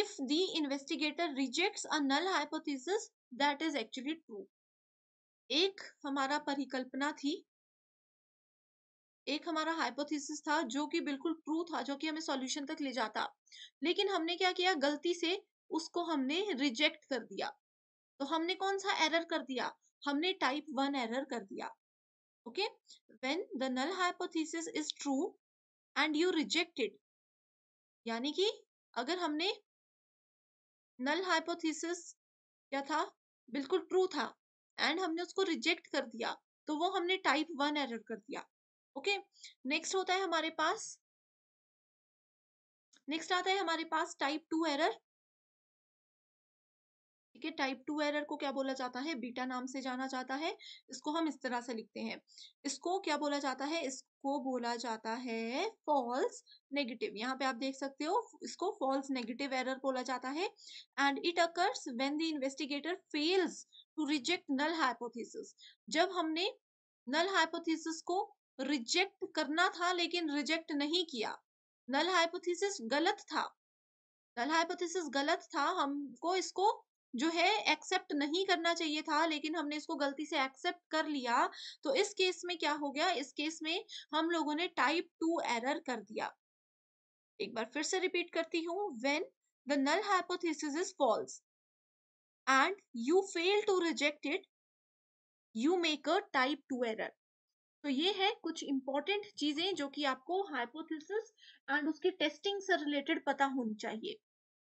if the investigator rejects a null hypothesis that is actually true एक हमारा परिकल्पना थी एक हमारा हाइपोथेसिस था जो कि बिल्कुल ट्रू था जो कि हमें सॉल्यूशन तक ले जाता लेकिन हमने क्या किया गलती से उसको हमने रिजेक्ट कर दिया तो हमने कौन सा एरर कर दिया हमने टाइप वन एरर कर दिया okay when the null hypothesis is true and you rejected यानी कि अगर हमने नल हाइपोथेसिस क्या था बिल्कुल ट्रू था एंड हमने उसको रिजेक्ट कर दिया तो वो हमने टाइप वन एरर कर दिया ओके नेक्स्ट होता है हमारे पास नेक्स्ट आता है हमारे पास टाइप टू एरर ठीक है टाइप टू एरर को क्या बोला जाता है बीटा नाम से जाना जाता है इसको हम इस तरह से लिखते हैं इसको क्या बोला जाता है इसको बोला जाता है फॉल्स नेगेटिव यहाँ पे आप देख सकते हो इसको फॉल्स नेगेटिव एरर बोला जाता है and it occurs when the investigator fails to reject null hypothesis जब हमने नल हाइपोथेसिस को रिजेक्ट करना था लेकिन रिजेक्ट नहीं किया नल हाइपोथेसिस गलत था नल हाइपोथेसिस गलत था हमको इसको जो है एक्सेप्ट नहीं करना चाहिए था लेकिन हमने इसको गलती से एक्सेप्ट कर लिया तो इस केस में क्या हो गया इस केस में हम लोगों ने टाइप टू एरर कर दिया एक बार फिर से रिपीट करती हूँ when the null hypothesis is false and you fail to reject it you make a type two error तो ये है कुछ इंपॉर्टेंट चीजें जो कि आपको हाइपोथेसिस एंड उसकी टेस्टिंग से रिलेटेड पता होनी चाहिए